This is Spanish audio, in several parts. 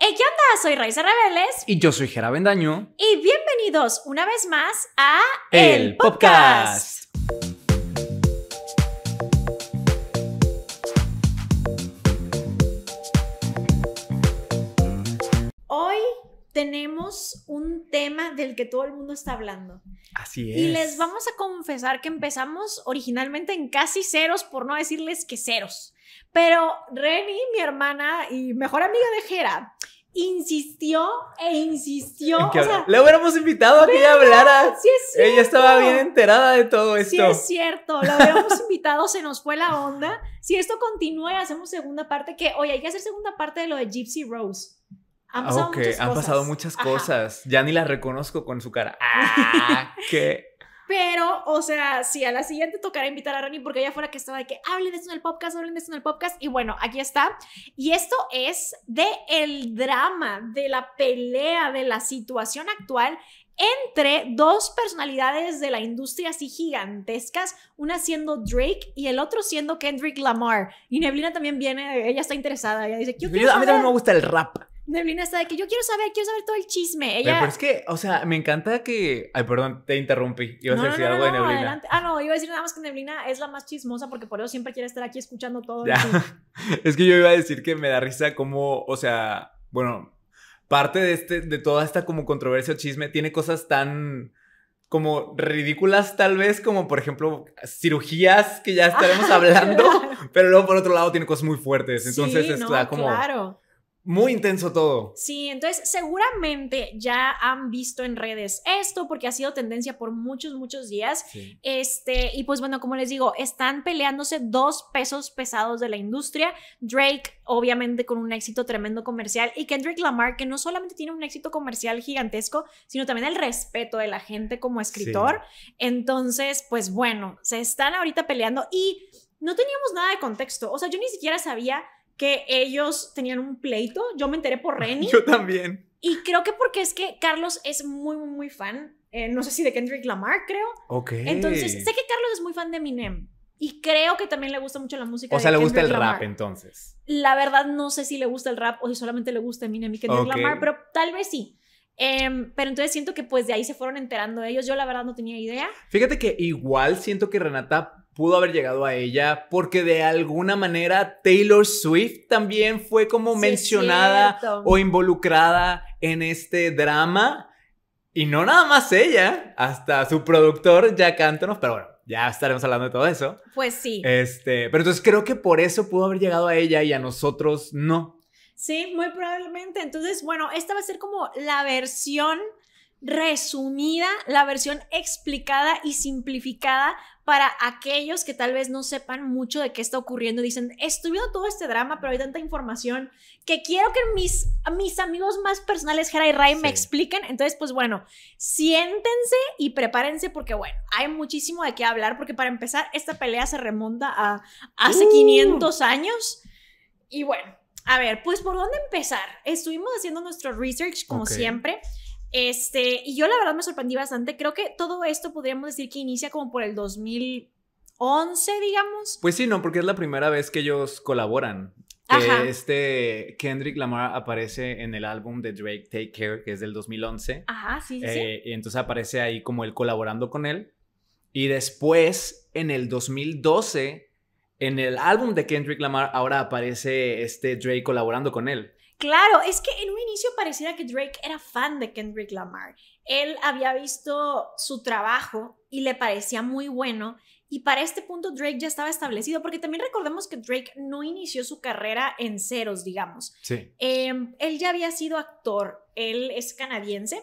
¿Qué onda? Soy Raiza Reveles Y yo soy Jera Bendaño. Y bienvenidos una vez más a El, Podcast. Hoy tenemos un tema del que todo el mundo está hablando. Así es. Y les vamos a confesar que empezamos originalmente en casi ceros, por no decirles que ceros. Pero Reni, mi hermana y mejor amiga de Jera, insistió e insistió. O sea, le hubiéramos invitado a que ella hablara. Sí es cierto. Ella estaba bien enterada de todo esto. Sí es cierto, la hubiéramos invitado, se nos fue la onda. Si esto continúa y hacemos segunda parte, que oye, hay que hacer segunda parte de lo de Gypsy Rose. Han pasado, muchas, han pasado muchas cosas. Ya ni la reconozco con su cara. ¡Ah! ¡Qué pero, o sea, si a la siguiente tocará invitar a Ronnie, porque ella fuera que estaba de que hablen de esto en el podcast, hablen de esto en el podcast. Y bueno, aquí está. Y esto es de el drama, de la pelea, de la situación actual entre dos personalidades de la industria así gigantescas, una siendo Drake y el otro siendo Kendrick Lamar. Y Neblina también viene, ella está interesada, ella dice, a mí también me gusta el rap. Neblina está de que yo quiero saber, quiero saber todo el chisme. Ella... Pero es que, o sea, me encanta que. Ay, perdón, te interrumpí. Iba a decir algo de Neblina. Adelante. Ah, no, iba a decir nada más que Neblina es la más chismosa porque por eso siempre quiere estar aquí escuchando todo. Ya. es que yo iba a decir que me da risa como, o sea, bueno, parte de, este, de toda esta como controversia o chisme tiene cosas tan como ridículas tal vez, como por ejemplo cirugías que ya estaremos hablando, pero luego por otro lado tiene cosas muy fuertes, entonces sí, como... Claro. Muy intenso todo. Sí, entonces seguramente ya han visto en redes esto porque ha sido tendencia por muchos, muchos días. Este, y pues bueno, como les digo, están peleándose dos pesos pesados de la industria. Drake, obviamente, con un éxito tremendo comercial, y Kendrick Lamar, que no solamente tiene un éxito comercial gigantesco, sino también el respeto de la gente como escritor. Entonces, pues bueno, se están ahorita peleando y no teníamos nada de contexto. O sea, yo ni siquiera sabía que ellos tenían un pleito. Yo me enteré por Renny. Yo también. Y creo que porque es que Carlos es muy, muy, muy fan. Eh, no sé si de Kendrick Lamar, creo. Ok. Entonces, sé que Carlos es muy fan de Eminem. Y creo que también le gusta mucho la música. O sea, le gusta el rap entonces. La verdad, no sé si le gusta el rap o si solamente le gusta Eminem y Kendrick Lamar, pero tal vez sí. Em, pero entonces siento que pues de ahí se fueron enterando ellos. Yo la verdad no tenía idea. Fíjate que igual siento que Renata pudo haber llegado a ella, porque de alguna manera Taylor Swift también fue como mencionada o involucrada en este drama. Y no nada más ella, hasta su productor Jack Antonoff, pero bueno, ya estaremos hablando de todo eso. Pues sí. Este, pero entonces creo que por eso pudo haber llegado a ella y a nosotros no. Sí, muy probablemente. Entonces, bueno, esta va a ser como la versión resumida, la versión explicada y simplificada para aquellos que tal vez no sepan mucho de qué está ocurriendo. Dicen, estoy todo este drama, pero hay tanta información que quiero que mis, mis amigos más personales, Jera y Ray, me expliquen. Entonces, pues bueno, siéntense y prepárense porque, bueno, hay muchísimo de qué hablar porque para empezar, esta pelea se remonta a hace 500 ¡Uh! años. Y bueno, a ver, pues por dónde empezar. Estuvimos haciendo nuestro research como siempre. Este, y yo la verdad me sorprendí bastante. Creo que todo esto podríamos decir que inicia como por el 2011, digamos. Pues sí, no, porque es la primera vez que ellos colaboran. este Kendrick Lamar aparece en el álbum de Drake Take Care, que es del 2011. Ajá, sí, sí. Eh, y entonces aparece ahí como él colaborando con él. Y después, en el 2012, en el álbum de Kendrick Lamar, ahora aparece este Drake colaborando con él. Claro, es que en un inicio parecía que Drake era fan de Kendrick Lamar. Él había visto su trabajo y le parecía muy bueno. Y para este punto Drake ya estaba establecido, porque también recordemos que Drake no inició su carrera en ceros, digamos. Sí. Em, él ya había sido actor, él es canadiense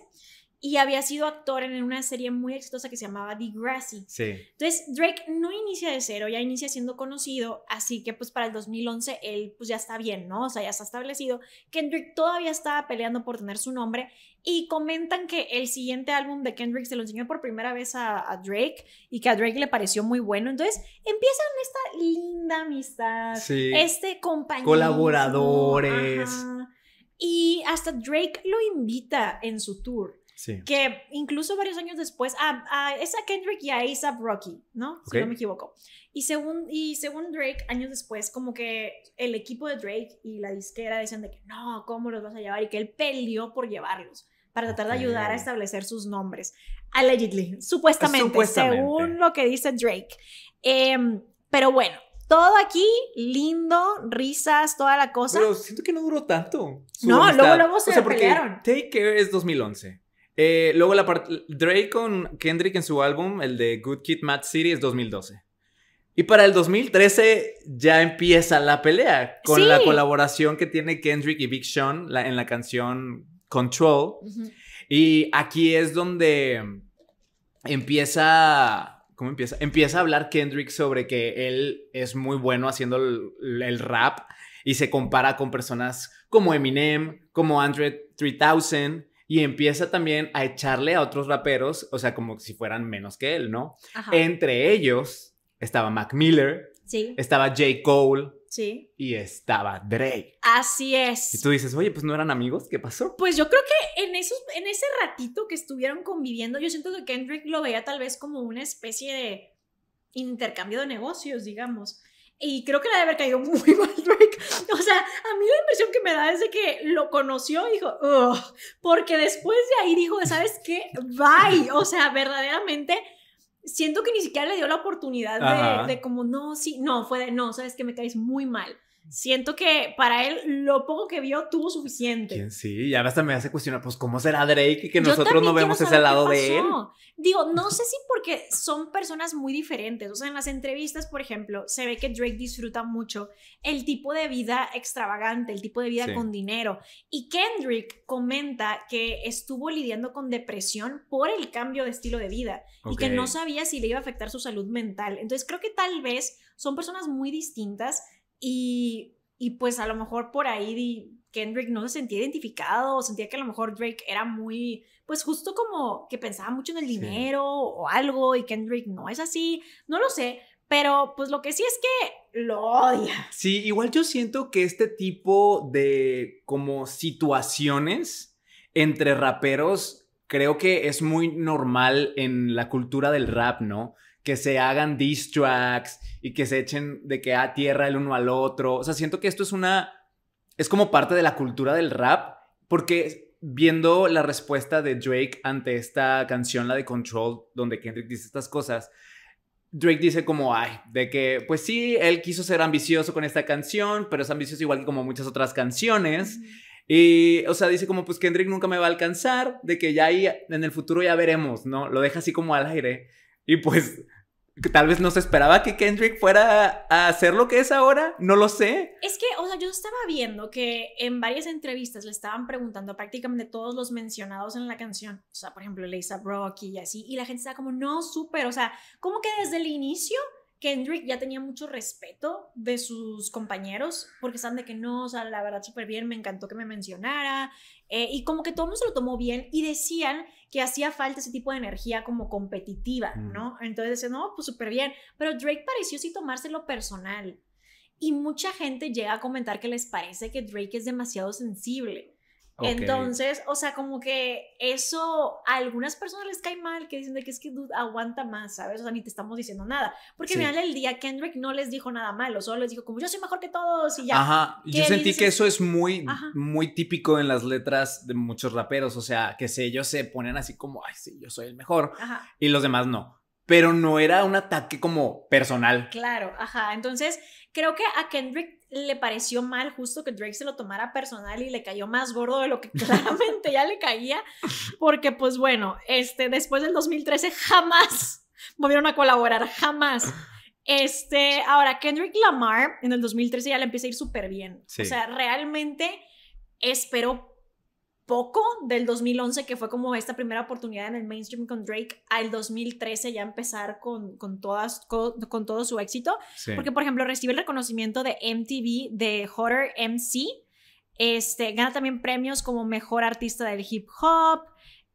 y había sido actor en una serie muy exitosa que se llamaba Degrassi. Sí. Entonces, Drake no inicia de cero, ya inicia siendo conocido, así que pues para el 2011 él pues ya está bien, ¿no? O sea, ya está establecido. Kendrick todavía estaba peleando por tener su nombre y comentan que el siguiente álbum de Kendrick se lo enseñó por primera vez a, Drake y que a Drake le pareció muy bueno. Entonces, empiezan esta linda amistad, sí. este compañero. Colaboradores. y hasta Drake lo invita en su tour. Que incluso varios años después, ah, ah, a esa es Kendrick y a ASAP Rocky, ¿no? Si no me equivoco. Y según, y según Drake, años después, como que el equipo de Drake y la disquera decían de que no, ¿cómo los vas a llevar? Y que él peleó por llevarlos para tratar de ayudar a establecer sus nombres. Allegedly, supuestamente, según lo que dice Drake. Em, pero bueno, todo aquí lindo, risas, toda la cosa. Pero siento que no duró tanto. No, luego luego se pelearon. Take Care es 2011. Eh, luego la parte Drake con Kendrick en su álbum, el de Good Kid, Mad City, es 2012. Y para el 2013 ya empieza la pelea con la colaboración que tiene Kendrick y Big Sean en la canción Control. Y aquí es donde empieza ¿Cómo empieza? Empieza a hablar Kendrick sobre que él es muy bueno haciendo el, el rap y se compara con personas como Eminem, como Andre 3000, y empieza también a echarle a otros raperos, o sea, como si fueran menos que él, ¿no? Ajá. Entre ellos estaba Mac Miller, sí. estaba J. Cole. Sí. Y estaba Drake. Así es. Y tú dices, oye, pues no eran amigos, ¿qué pasó? Pues yo creo que en, esos, en ese ratito que estuvieron conviviendo, yo siento que Kendrick lo veía tal vez como una especie de intercambio de negocios, digamos. Y creo que le debe haber caído muy mal Drake. O sea, a mí la impresión que me da es de que lo conoció y dijo, porque después de ahí dijo, ¿sabes qué? Bye. O sea, verdaderamente siento que ni siquiera le dio la oportunidad de, de, como, no, sí, no, fue de, no, sabes que me caes muy mal siento que para él lo poco que vio tuvo suficiente. Sí, ya hasta me hace cuestionar, pues, ¿cómo será Drake y que nosotros no vemos ese lado de él? Digo, no sé si porque son personas muy diferentes. O sea, en las entrevistas, por ejemplo, se ve que Drake disfruta mucho el tipo de vida extravagante, el tipo de vida con dinero. Y Kendrick comenta que estuvo lidiando con depresión por el cambio de estilo de vida y que no sabía si le iba a afectar su salud mental. Entonces, creo que tal vez son personas muy distintas y, y pues a lo mejor por ahí Kendrick no se sentía identificado, sentía que a lo mejor Drake era muy, pues justo como que pensaba mucho en el dinero o algo y Kendrick no es así, no lo sé, pero pues lo que sí es que lo odia. Sí, igual yo siento que este tipo de como situaciones entre raperos creo que es muy normal en la cultura del rap, ¿no? que se hagan diss tracks y que se echen de que a tierra el uno al otro. O sea, siento que esto es una. Es como parte de la cultura del rap, porque viendo la respuesta de Drake ante esta canción, la de Control, donde Kendrick dice estas cosas, Drake dice como, ay, de que, pues sí, él quiso ser ambicioso con esta canción, pero es ambicioso igual que como muchas otras canciones. Y, o sea, dice como, pues Kendrick nunca me va a alcanzar, de que ya ahí en el futuro ya veremos, ¿no? Lo deja así como al aire. Y pues tal vez no se esperaba que Kendrick fuera a hacer lo que es ahora, no lo sé. Es que, o sea, yo estaba viendo que en varias entrevistas le estaban preguntando a prácticamente todos los mencionados en la canción, o sea, por ejemplo, Lisa Brocky y así, y la gente estaba como, no, súper, o sea, como que desde el inicio Kendrick ya tenía mucho respeto de sus compañeros, porque están de que no, o sea, la verdad súper bien, me encantó que me mencionara, eh, y como que todo el mundo se lo tomó bien y decían que hacía falta ese tipo de energía como competitiva, mm. ¿no? Entonces no, pues súper bien. Pero Drake pareció sí tomárselo personal. Y mucha gente llega a comentar que les parece que Drake es demasiado sensible. Entonces, o sea, como que eso a algunas personas les cae mal, que dicen de que es que dude, aguanta más, ¿sabes? O sea, ni te estamos diciendo nada. Porque mira el día, Kendrick no les dijo nada malo, solo les dijo como yo soy mejor que todos y ya. Ajá, yo sentí que eso es muy, muy típico en las letras de muchos raperos, o sea, que sé, ellos se ponen así como, ay, sí, yo soy el mejor, y los demás no pero no era un ataque como personal. Claro, ajá. Entonces, creo que a Kendrick le pareció mal justo que Drake se lo tomara personal y le cayó más gordo de lo que claramente ya le caía, porque pues bueno, este, después del 2013 jamás volvieron a colaborar, jamás. Este, ahora, Kendrick Lamar en el 2013 ya le empieza a ir súper bien. O sea, realmente espero poco del 2011, que fue como esta primera oportunidad en el mainstream con Drake, al 2013 ya empezar con, todas, con, todo su éxito. Porque, por ejemplo, recibe el reconocimiento de MTV de Hotter MC. Este, gana también premios como mejor artista del hip hop.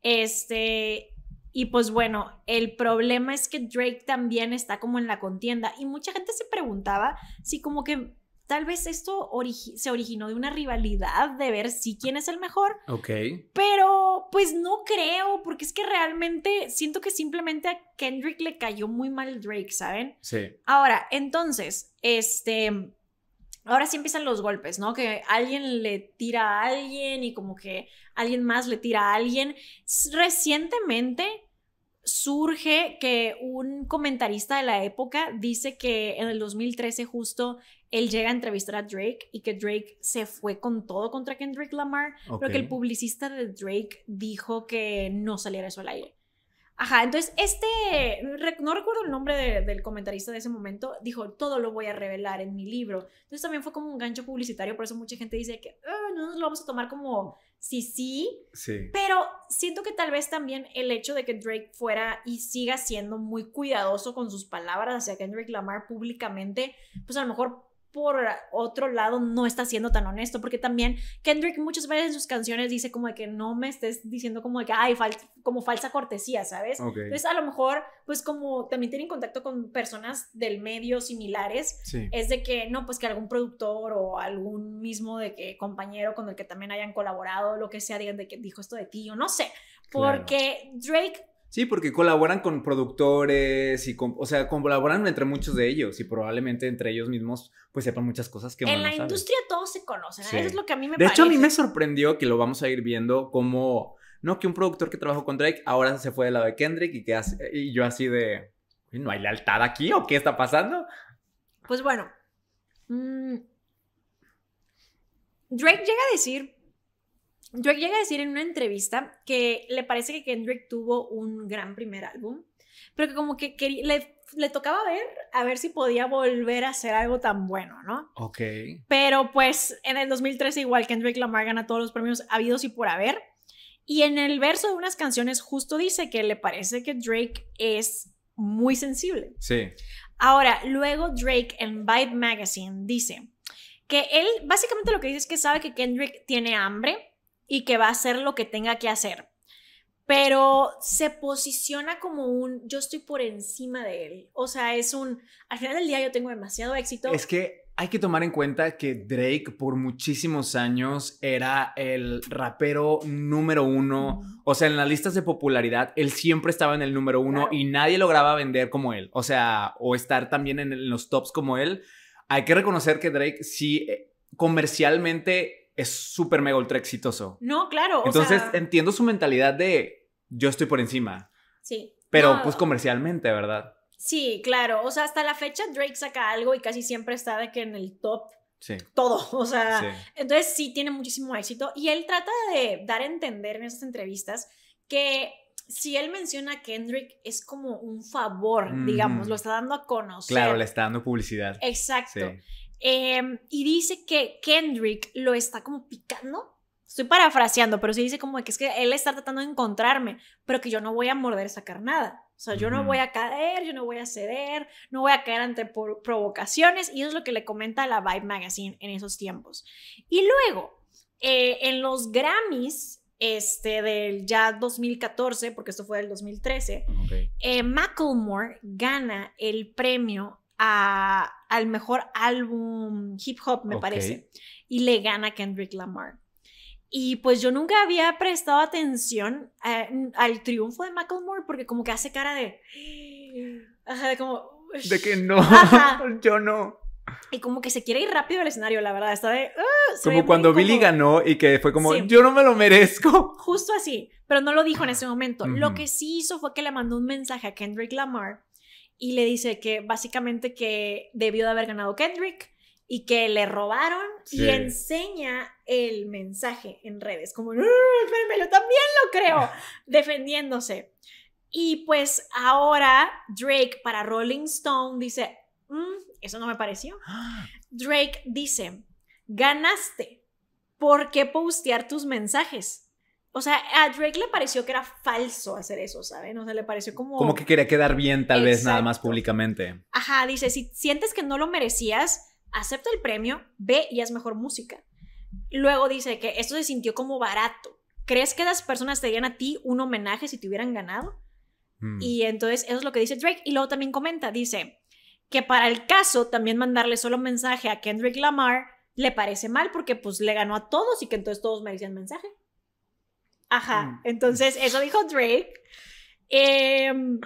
Este, y pues bueno, el problema es que Drake también está como en la contienda. Y mucha gente se preguntaba si como que Tal vez esto se originó de una rivalidad de ver si quién es el mejor. Ok. Pero pues no creo, porque es que realmente siento que simplemente a Kendrick le cayó muy mal Drake, ¿saben? Sí. Ahora, entonces, este... Ahora sí empiezan los golpes, ¿no? Que alguien le tira a alguien y como que alguien más le tira a alguien. Recientemente surge que un comentarista de la época dice que en el 2013 justo él llega a entrevistar a Drake y que Drake se fue con todo contra Kendrick Lamar, pero que el publicista de Drake dijo que no saliera eso al aire. Ajá, entonces este, no recuerdo el nombre del comentarista de ese momento, dijo, todo lo voy a revelar en mi libro. Entonces también fue como un gancho publicitario, por eso mucha gente dice que ah, no nos lo vamos a tomar como sí, sí, sí. Pero siento que tal vez también el hecho de que Drake fuera y siga siendo muy cuidadoso con sus palabras hacia Kendrick Lamar públicamente, pues a lo mejor por otro lado no está siendo tan honesto, porque también Kendrick muchas veces en sus canciones dice como de que no me estés diciendo como de que, hay como falsa cortesía, ¿sabes? Entonces a lo mejor, pues como también tienen contacto con personas del medio similares, es de que, no, pues que algún productor o algún mismo de que compañero con el que también hayan colaborado, lo que sea, digan de que dijo esto de ti, o no sé, porque Drake Sí, porque colaboran con productores y, con, o sea, colaboran entre muchos de ellos y probablemente entre ellos mismos pues sepan muchas cosas que... En la industria todos se conocen, eso es lo que a mí me... De hecho, a mí me sorprendió que lo vamos a ir viendo como, no, que un productor que trabajó con Drake ahora se fue del lado de Kendrick y, que hace, y yo así de, ¿no hay lealtad aquí o qué está pasando? Pues bueno, mm, Drake llega a decir Drake llega a decir en una entrevista que le parece que Kendrick tuvo un gran primer álbum, pero que como que le, le, tocaba ver a ver si podía volver a hacer algo tan bueno, ¿no? Ok. Pero pues en el 2013 igual Kendrick Lamar gana todos los premios habidos y por haber. Y en el verso de unas canciones justo dice que le parece que Drake es muy sensible. Sí. Ahora, luego Drake en Vibe Magazine dice que él básicamente lo que dice es que sabe que Kendrick tiene hambre y que va a hacer lo que tenga que hacer. Pero se posiciona como un yo estoy por encima de él. O sea, es un al final del día yo tengo demasiado éxito. Es que hay que tomar en cuenta que Drake por muchísimos años era el rapero número uno. O sea, en las listas de popularidad, él siempre estaba en el número uno y nadie lograba vender como él. O sea, o estar también en los tops como él. Hay que reconocer que Drake sí eh, comercialmente es súper mega ultra exitoso. No, claro. Entonces entiendo su mentalidad de yo estoy por encima. Sí. Pero pues comercialmente, ¿verdad? Sí, claro. O sea, hasta la fecha Drake saca algo y casi siempre está de que en el top. Sí. Todo, o sea, entonces sí tiene muchísimo éxito y él trata de dar a entender en esas entrevistas que si él menciona a Kendrick es como un favor, digamos, mm. lo está dando a conocer. Claro, le está dando publicidad. Exacto. Em, y dice que Kendrick lo está como picando. Estoy parafraseando, pero sí dice como que es que él está tratando de encontrarme, pero que yo no voy a morder esa carnada. O sea, yo no voy a caer, yo no voy a ceder, no voy a caer ante provocaciones. Y eso es lo que le comenta la Vibe Magazine en esos tiempos. Y luego, eh, en los Grammys este, del ya 2014, porque esto fue del 2013, okay. Eh, Macklemore gana el premio a, al mejor álbum hip hop, me parece. Y le gana Kendrick Lamar. Y pues yo nunca había prestado atención eh, al triunfo de Macklemore porque como que hace cara de... de que no, yo no. Y como que se quiere ir rápido al escenario, la verdad. Está de. Ah", como cuando Billy ganó y que fue como, yo no me lo merezco. Justo así, pero no lo dijo en ese momento. Lo que sí hizo fue que le mandó un mensaje a Kendrick Lamar y le dice que básicamente que debió de haber ganado Kendrick y que le robaron y enseña el mensaje en redes, como, yo también lo creo, defendiéndose. Y pues ahora Drake para Rolling Stone dice, mm, eso no me pareció. Drake dice, ganaste. ¿Por qué postear tus mensajes? O sea, a Drake le pareció que era falso hacer eso, ¿saben? O sea, le pareció como... Como que quería quedar bien tal vez nada más públicamente. Ajá, dice, si sientes que no lo merecías, acepta el premio, ve y haz mejor música. Luego dice que esto se sintió como barato. ¿Crees que las personas te dieran a ti un homenaje si te hubieran ganado? Hmm. Y entonces eso es lo que dice Drake. Y luego también comenta, dice que para el caso también mandarle solo mensaje a Kendrick Lamar le parece mal porque pues le ganó a todos y que entonces todos merecían mensaje. Ajá, mm. entonces eso dijo Drake. Em,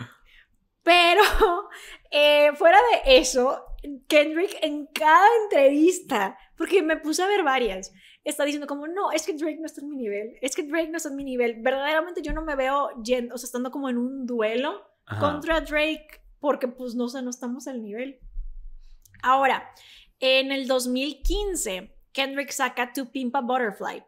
pero eh, fuera de eso, Kendrick en cada entrevista, porque me puse a ver varias, está diciendo como, no, es que Drake no está en mi nivel, es que Drake no está en mi nivel. Verdaderamente yo no me veo yendo, o sea, estando como en un duelo contra Drake, porque pues no o sea, no estamos al nivel. Ahora, en el 2015, Kendrick saca To Pimpa Butterfly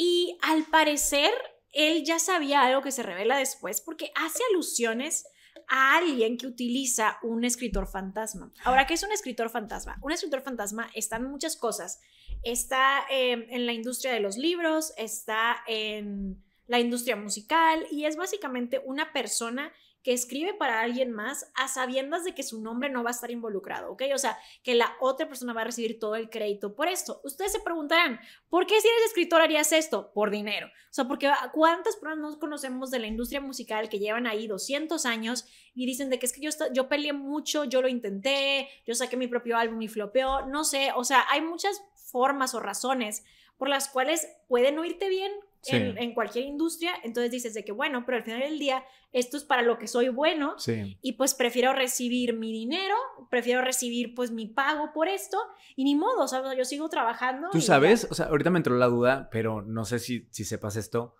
y al parecer, él ya sabía algo que se revela después porque hace alusiones a alguien que utiliza un escritor fantasma. Ahora, ¿qué es un escritor fantasma? Un escritor fantasma está en muchas cosas. Está em, en la industria de los libros, está en la industria musical y es básicamente una persona que escribe para alguien más a sabiendas de que su nombre no va a estar involucrado, ¿ok? O sea, que la otra persona va a recibir todo el crédito por esto. Ustedes se preguntarán, ¿por qué si eres escritor harías esto? Por dinero. O sea, porque ah, ¿cuántas personas nos conocemos de la industria musical que llevan ahí 200 años y dicen de que es que yo, yo peleé mucho, yo lo intenté, yo saqué mi propio álbum y flopeó, no sé, o sea, hay muchas formas o razones por las cuales pueden no irte bien en, cualquier industria, entonces dices de que, bueno, pero al final del día, esto es para lo que soy bueno y pues prefiero recibir mi dinero, prefiero recibir pues mi pago por esto y ni modo, o sea, yo sigo trabajando. Tú sabes, o sea, ahorita me entró la duda, pero no sé si, sepas esto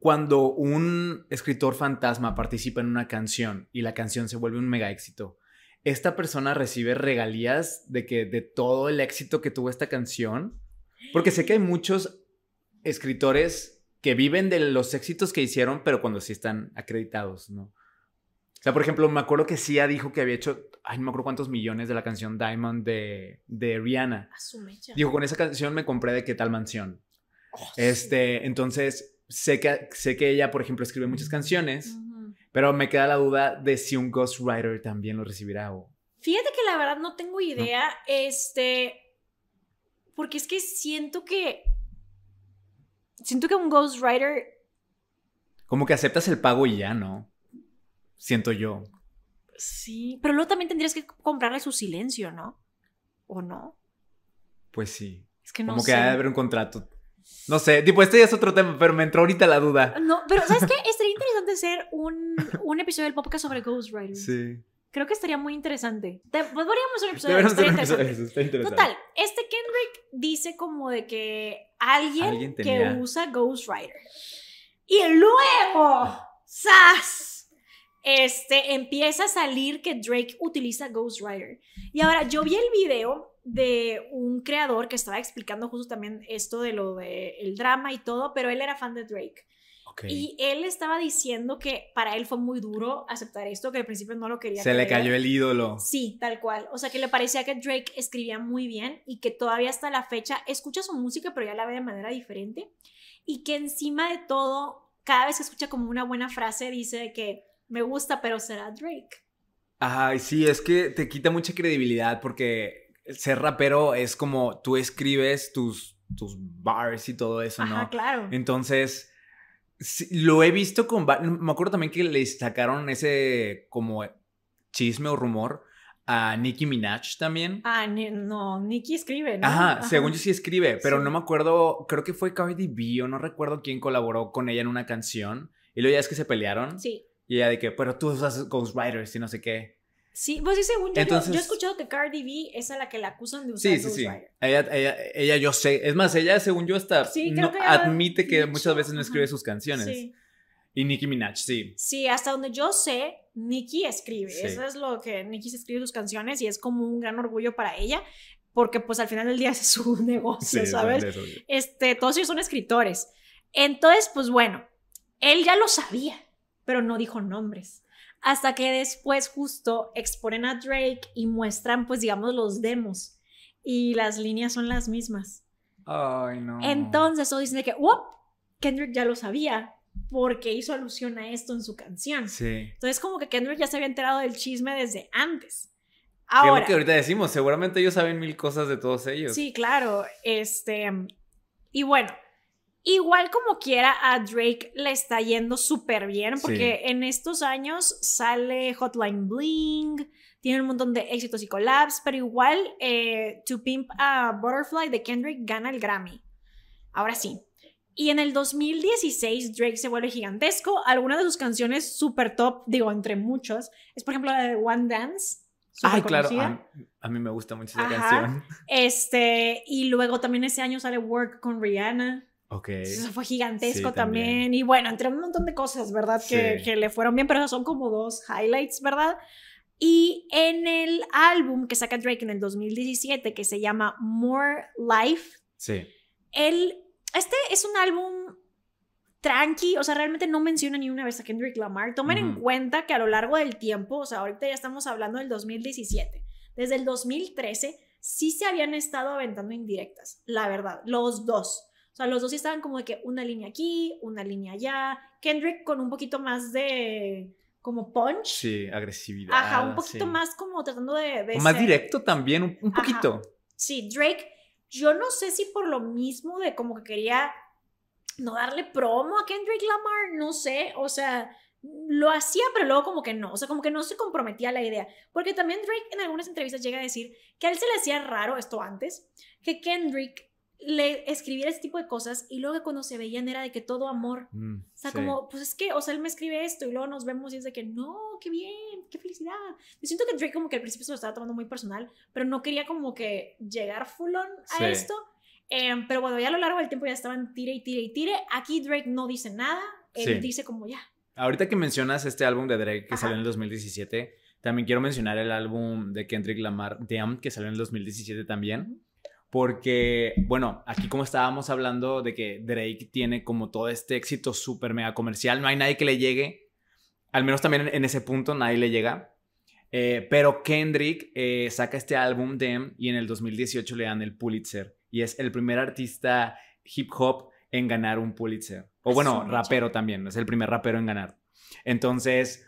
cuando un escritor fantasma participa en una canción y la canción se vuelve un mega éxito, ¿esta persona recibe regalías de que de todo el éxito que tuvo esta canción? Porque sé que hay muchos escritores que viven de los éxitos que hicieron, pero cuando sí están acreditados, ¿no? O sea, por ejemplo, me acuerdo que Sia dijo que había hecho, ay, no me acuerdo cuántos millones de la canción Diamond de, de Rihanna. Dijo, con esa canción me compré de qué tal mansión. Oh, este, entonces, sé que, sé que ella, por ejemplo, escribe muchas canciones, pero me queda la duda de si un ghostwriter también lo recibirá o... Fíjate que la verdad no tengo idea, este, porque es que siento que siento que un ghostwriter... Como que aceptas el pago y ya, ¿no? Siento yo. Sí, pero luego también tendrías que comprarle su silencio, ¿no? ¿O no? Pues sí. Es que no Como que debe haber un contrato. No sé, tipo, este ya es otro tema, pero me entró ahorita la duda. No, pero ¿sabes qué? Estaría interesante hacer un, episodio del podcast sobre Ghostwriters. Sí. Creo que estaría muy interesante. Pues, podríamos un episodio. Total, este Kendrick dice como de que alguien, que usa Ghostwriter. Y luego, sas Este, empieza a salir que Drake utiliza Ghostwriter. Y ahora, yo vi el video de un creador que estaba explicando justo también esto de lo del drama y todo, pero él era fan de Drake. Y él estaba diciendo que para él fue muy duro aceptar esto, que al principio no lo quería. Se le cayó el ídolo. Sí, tal cual. O sea, que le parecía que Drake escribía muy bien y que todavía hasta la fecha escucha su música, pero ya la ve de manera diferente. Y que encima de todo, cada vez que escucha como una buena frase, dice que me gusta, pero será Drake. Ay, sí, es que te quita mucha credibilidad porque ser rapero es como tú escribes tus, tus bars y todo eso, ¿no? Ajá, claro. Entonces lo he visto con... Me acuerdo también que le sacaron ese como chisme o rumor a Nicki Minaj también. Ah, no, Nicki escribe, ¿no? Ajá, según yo sí escribe, pero no me acuerdo, creo que fue Cardi B o no recuerdo quién colaboró con ella en una canción. Y luego ya es que se pelearon. Sí. Y ella de que, pero tú usas Ghostwriters y no sé qué. Sí, pues sí, según yo, yo, he escuchado que Cardi B es a la que la acusan de usar sí, sí, sí. Ella, ella, yo sé, es más, ella según yo hasta no, admite que muchas veces no escribe sus canciones. Sí. Y Nicki Minaj, sí. Sí, hasta donde yo sé, Nicki escribe, eso es lo que Nicki escribe sus canciones y es como un gran orgullo para ella, porque pues al final del día es su negocio, ¿sabes? este, todos ellos son escritores. Entonces, pues bueno, él ya lo sabía, pero no dijo nombres hasta que después justo exponen a Drake y muestran, pues digamos, los demos y las líneas son las mismas. Ay, no. Entonces, eso dice que, ¡Wop! Kendrick ya lo sabía porque hizo alusión a esto en su canción. Sí. Entonces, como que Kendrick ya se había enterado del chisme desde antes. Ahora, que ahorita decimos, seguramente ellos saben mil cosas de todos ellos. Sí, claro. Este, y bueno, Igual como quiera, a Drake le está yendo súper bien, porque en estos años sale Hotline Bling, tiene un montón de éxitos y collabs, pero igual eh, To Pimp a Butterfly de Kendrick gana el Grammy. Ahora sí. Y en el 2016 Drake se vuelve gigantesco. Algunas de sus canciones súper top, digo, entre muchos, es por ejemplo la de One Dance. Ay, claro, a, mí me gusta mucho esa canción. Este, y luego también ese año sale Work con Rihanna. Okay. Eso fue gigantesco también. Y bueno, entre un montón de cosas, ¿verdad? Que, le fueron bien, pero son como dos highlights, ¿verdad? Y en el álbum que saca Drake en el 2017, que se llama More Life, sí. él, este es un álbum tranqui, o sea, realmente no menciona ni una vez a Kendrick Lamar. Tomen en cuenta que a lo largo del tiempo, o sea, ahorita ya estamos hablando del 2017, desde el 2013 sí se habían estado aventando indirectas, la verdad, los dos. O sea, los dos sí estaban como de que una línea aquí, una línea allá. Kendrick con un poquito más de como punch. Sí, agresividad. Ajá, un poquito más como tratando de... más directo también, un, poquito. Sí, Drake, yo no sé si por lo mismo de como que quería no darle promo a Kendrick Lamar, no sé, o sea, lo hacía, pero luego como que no, o sea, como que no se comprometía la idea. Porque también Drake en algunas entrevistas llega a decir que a él se le hacía raro esto antes, que Kendrick le escribía ese tipo de cosas y luego cuando se veían era de que todo amor. Mm, o sea, como, pues es que, o sea, él me escribe esto y luego nos vemos y es de que, no, qué bien, qué felicidad. Me siento que Drake como que al principio se lo estaba tomando muy personal, pero no quería como que llegar full on a esto. Em, pero bueno, ya a lo largo del tiempo ya estaban tire y tire y tire. Aquí Drake no dice nada, él dice como ya. Ahorita que mencionas este álbum de Drake que salió en el 2017, también quiero mencionar el álbum de Kendrick Lamar, Damn, que salió en el 2017 también porque, bueno, aquí como estábamos hablando de que Drake tiene como todo este éxito súper mega comercial, no hay nadie que le llegue, al menos también en ese punto nadie le llega, eh, pero Kendrick eh, saca este álbum Dem y en el 2018 le dan el Pulitzer y es el primer artista hip hop en ganar un Pulitzer, o bueno, rapero también, es el primer rapero en ganar. Entonces,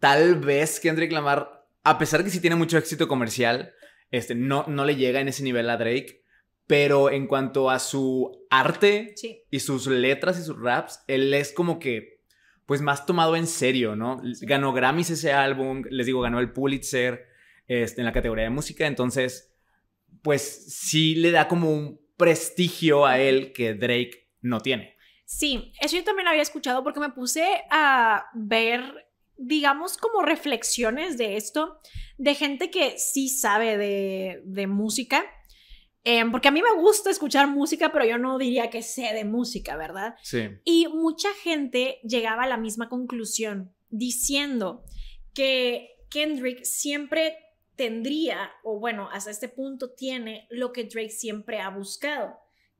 tal vez Kendrick Lamar, a pesar de que sí tiene mucho éxito comercial, este, no, no le llega en ese nivel a Drake, pero en cuanto a su arte y sus letras y sus raps, él es como que, pues más tomado en serio, ¿no? Ganó Grammys ese álbum, les digo, ganó el Pulitzer este, en la categoría de música, entonces, pues sí le da como un prestigio a él que Drake no tiene. Sí, eso yo también lo había escuchado porque me puse a ver digamos, como reflexiones de esto, de gente que sí sabe de, música. Em, porque a mí me gusta escuchar música, pero yo no diría que sé de música, ¿verdad? Sí. Y mucha gente llegaba a la misma conclusión, diciendo que Kendrick siempre tendría, o bueno, hasta este punto tiene lo que Drake siempre ha buscado,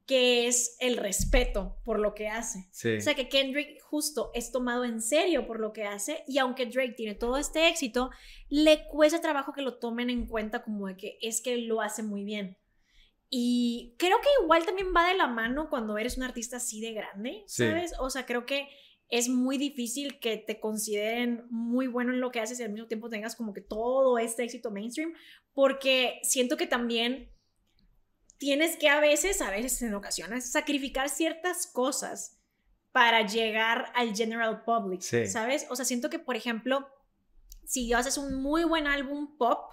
que es el respeto por lo que hace. O sea, que Kendrick justo es tomado en serio por lo que hace y aunque Drake tiene todo este éxito, le cuesta trabajo que lo tomen en cuenta como de que es que lo hace muy bien. Y creo que igual también va de la mano cuando eres un artista así de grande, ¿sabes? O sea, creo que es muy difícil que te consideren muy bueno en lo que haces y al mismo tiempo tengas como que todo este éxito mainstream, porque siento que también tienes que a veces, a veces en ocasiones, sacrificar ciertas cosas para llegar al general public, ¿sabes? O sea, siento que, por ejemplo, si haces un muy buen álbum pop,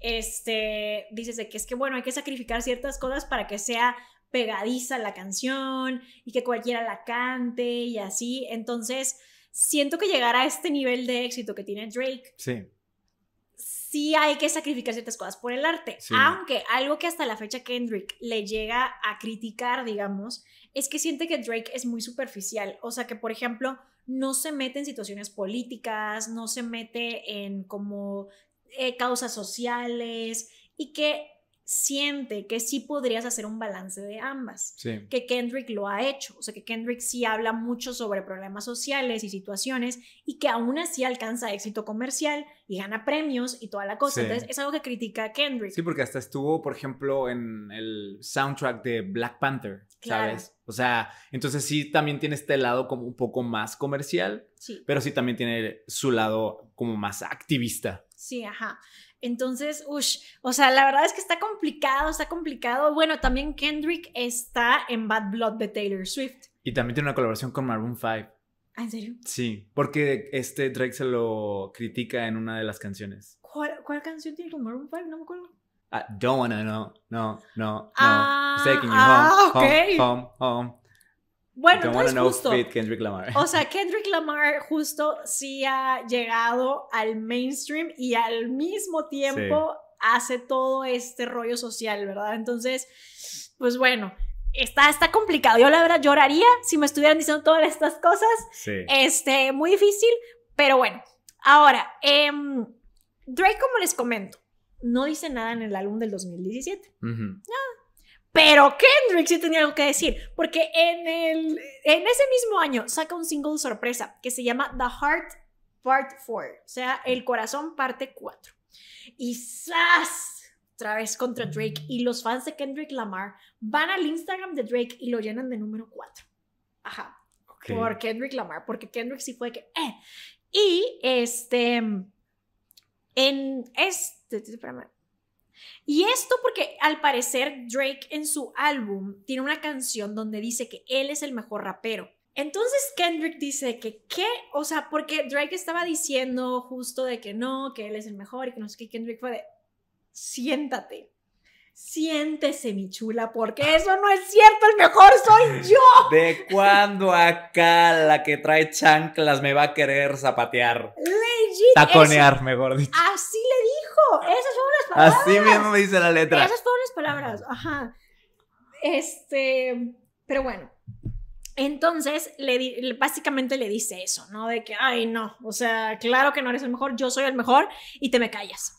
este, dices de que es que, bueno, hay que sacrificar ciertas cosas para que sea pegadiza la canción y que cualquiera la cante y así. Entonces, siento que llegar a este nivel de éxito que tiene Drake, sí sí hay que sacrificar ciertas cosas por el arte. Aunque algo que hasta la fecha Kendrick le llega a criticar, digamos, es que siente que Drake es muy superficial. O sea, que por ejemplo, no se mete en situaciones políticas, no se mete en como eh, causas sociales y que siente que sí podrías hacer un balance de ambas. Que Kendrick lo ha hecho, o sea, que Kendrick sí habla mucho sobre problemas sociales y situaciones y que aún así alcanza éxito comercial y gana premios y toda la cosa. Entonces, es algo que critica a Kendrick. Sí, porque hasta estuvo, por ejemplo, en el soundtrack de Black Panther, ¿sabes? O sea, entonces sí también tiene este lado como un poco más comercial, pero sí también tiene su lado como más activista. Sí, ajá. Entonces, ush, o sea, la verdad es que está complicado, está complicado. Bueno, también Kendrick está en Bad Blood de Taylor Swift. Y también tiene una colaboración con Maroon 5. Ah, ¿En serio? Sí, porque este Drake se lo critica en una de las canciones. ¿Cuál, cuál canción tiene con Maroon 5? No me acuerdo. I ah, don't wanna know, no, no, no. Ah, Taking you ah, okay. home, home, home. Bueno, no es justo. O sea, Kendrick Lamar justo sí ha llegado al mainstream y al mismo tiempo hace todo este rollo social, ¿verdad? Entonces, pues bueno, está, está complicado. Yo la verdad lloraría si me estuvieran diciendo todas estas cosas. Sí. Este, muy difícil, pero bueno. Ahora, em, Drake, como les comento, no dice nada en el álbum del 2017. no, pero Kendrick sí tenía algo que decir, porque en, el, en ese mismo año saca un single sorpresa que se llama The Heart Part 4, o sea, El Corazón Parte 4. Y ¡zas! Otra vez contra Drake y los fans de Kendrick Lamar van al Instagram de Drake y lo llenan de número 4. Ajá. Por Kendrick Lamar, porque Kendrick sí fue que... Eh". Y este... En este... Espérame, y esto porque al parecer Drake en su álbum tiene una canción donde dice que él es el mejor rapero. Entonces Kendrick dice que qué, o sea, porque Drake estaba diciendo justo de que no, que él es el mejor y que no sé qué, Kendrick fue de, siéntate, siéntese mi chula, porque eso no es cierto, el mejor soy yo. ¿De cuando acá la que trae chanclas me va a querer zapatear? Taconear, mejor dicho. Así le dije esas son las palabras. Así mismo dice la letra. Esas fueron las palabras, ajá. Este, pero bueno. Entonces, le básicamente le dice eso, ¿no? De que, ay, no, o sea, claro que no eres el mejor, yo soy el mejor y te me callas.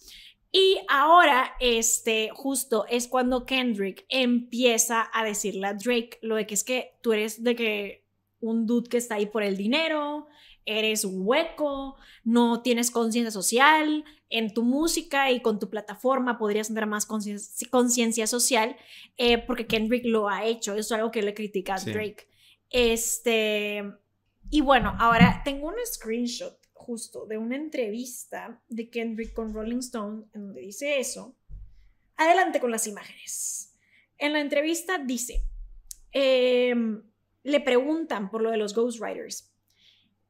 Y ahora, este, justo es cuando Kendrick empieza a decirle a Drake lo de que es que tú eres de que un dude que está ahí por el dinero, eres hueco, no tienes conciencia social, en tu música y con tu plataforma podrías tener más conciencia social, eh, porque Kendrick lo ha hecho, eso es algo que le critica a Drake. Este, y bueno, ahora tengo un screenshot justo de una entrevista de Kendrick con Rolling Stone en donde dice eso. Adelante con las imágenes. En la entrevista dice, em, le preguntan por lo de los Ghostwriters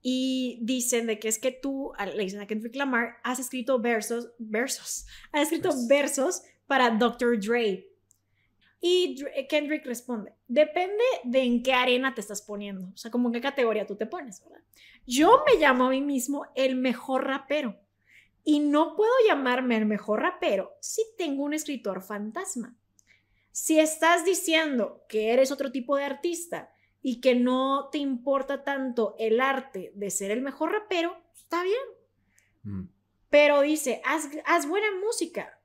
y dicen de que es que tú, le dicen a Kendrick Lamar, has escrito versos, versos, has escrito versos, para Dr. Dre. Y eh, Kendrick responde, depende de en qué arena te estás poniendo, o sea, como en qué categoría tú te pones, ¿verdad? Yo me llamo a mí mismo el mejor rapero y no puedo llamarme el mejor rapero si tengo un escritor fantasma. Si estás diciendo que eres otro tipo de artista y que no te importa tanto el arte de ser el mejor rapero, está bien. Mm. Pero dice, haz, buena música.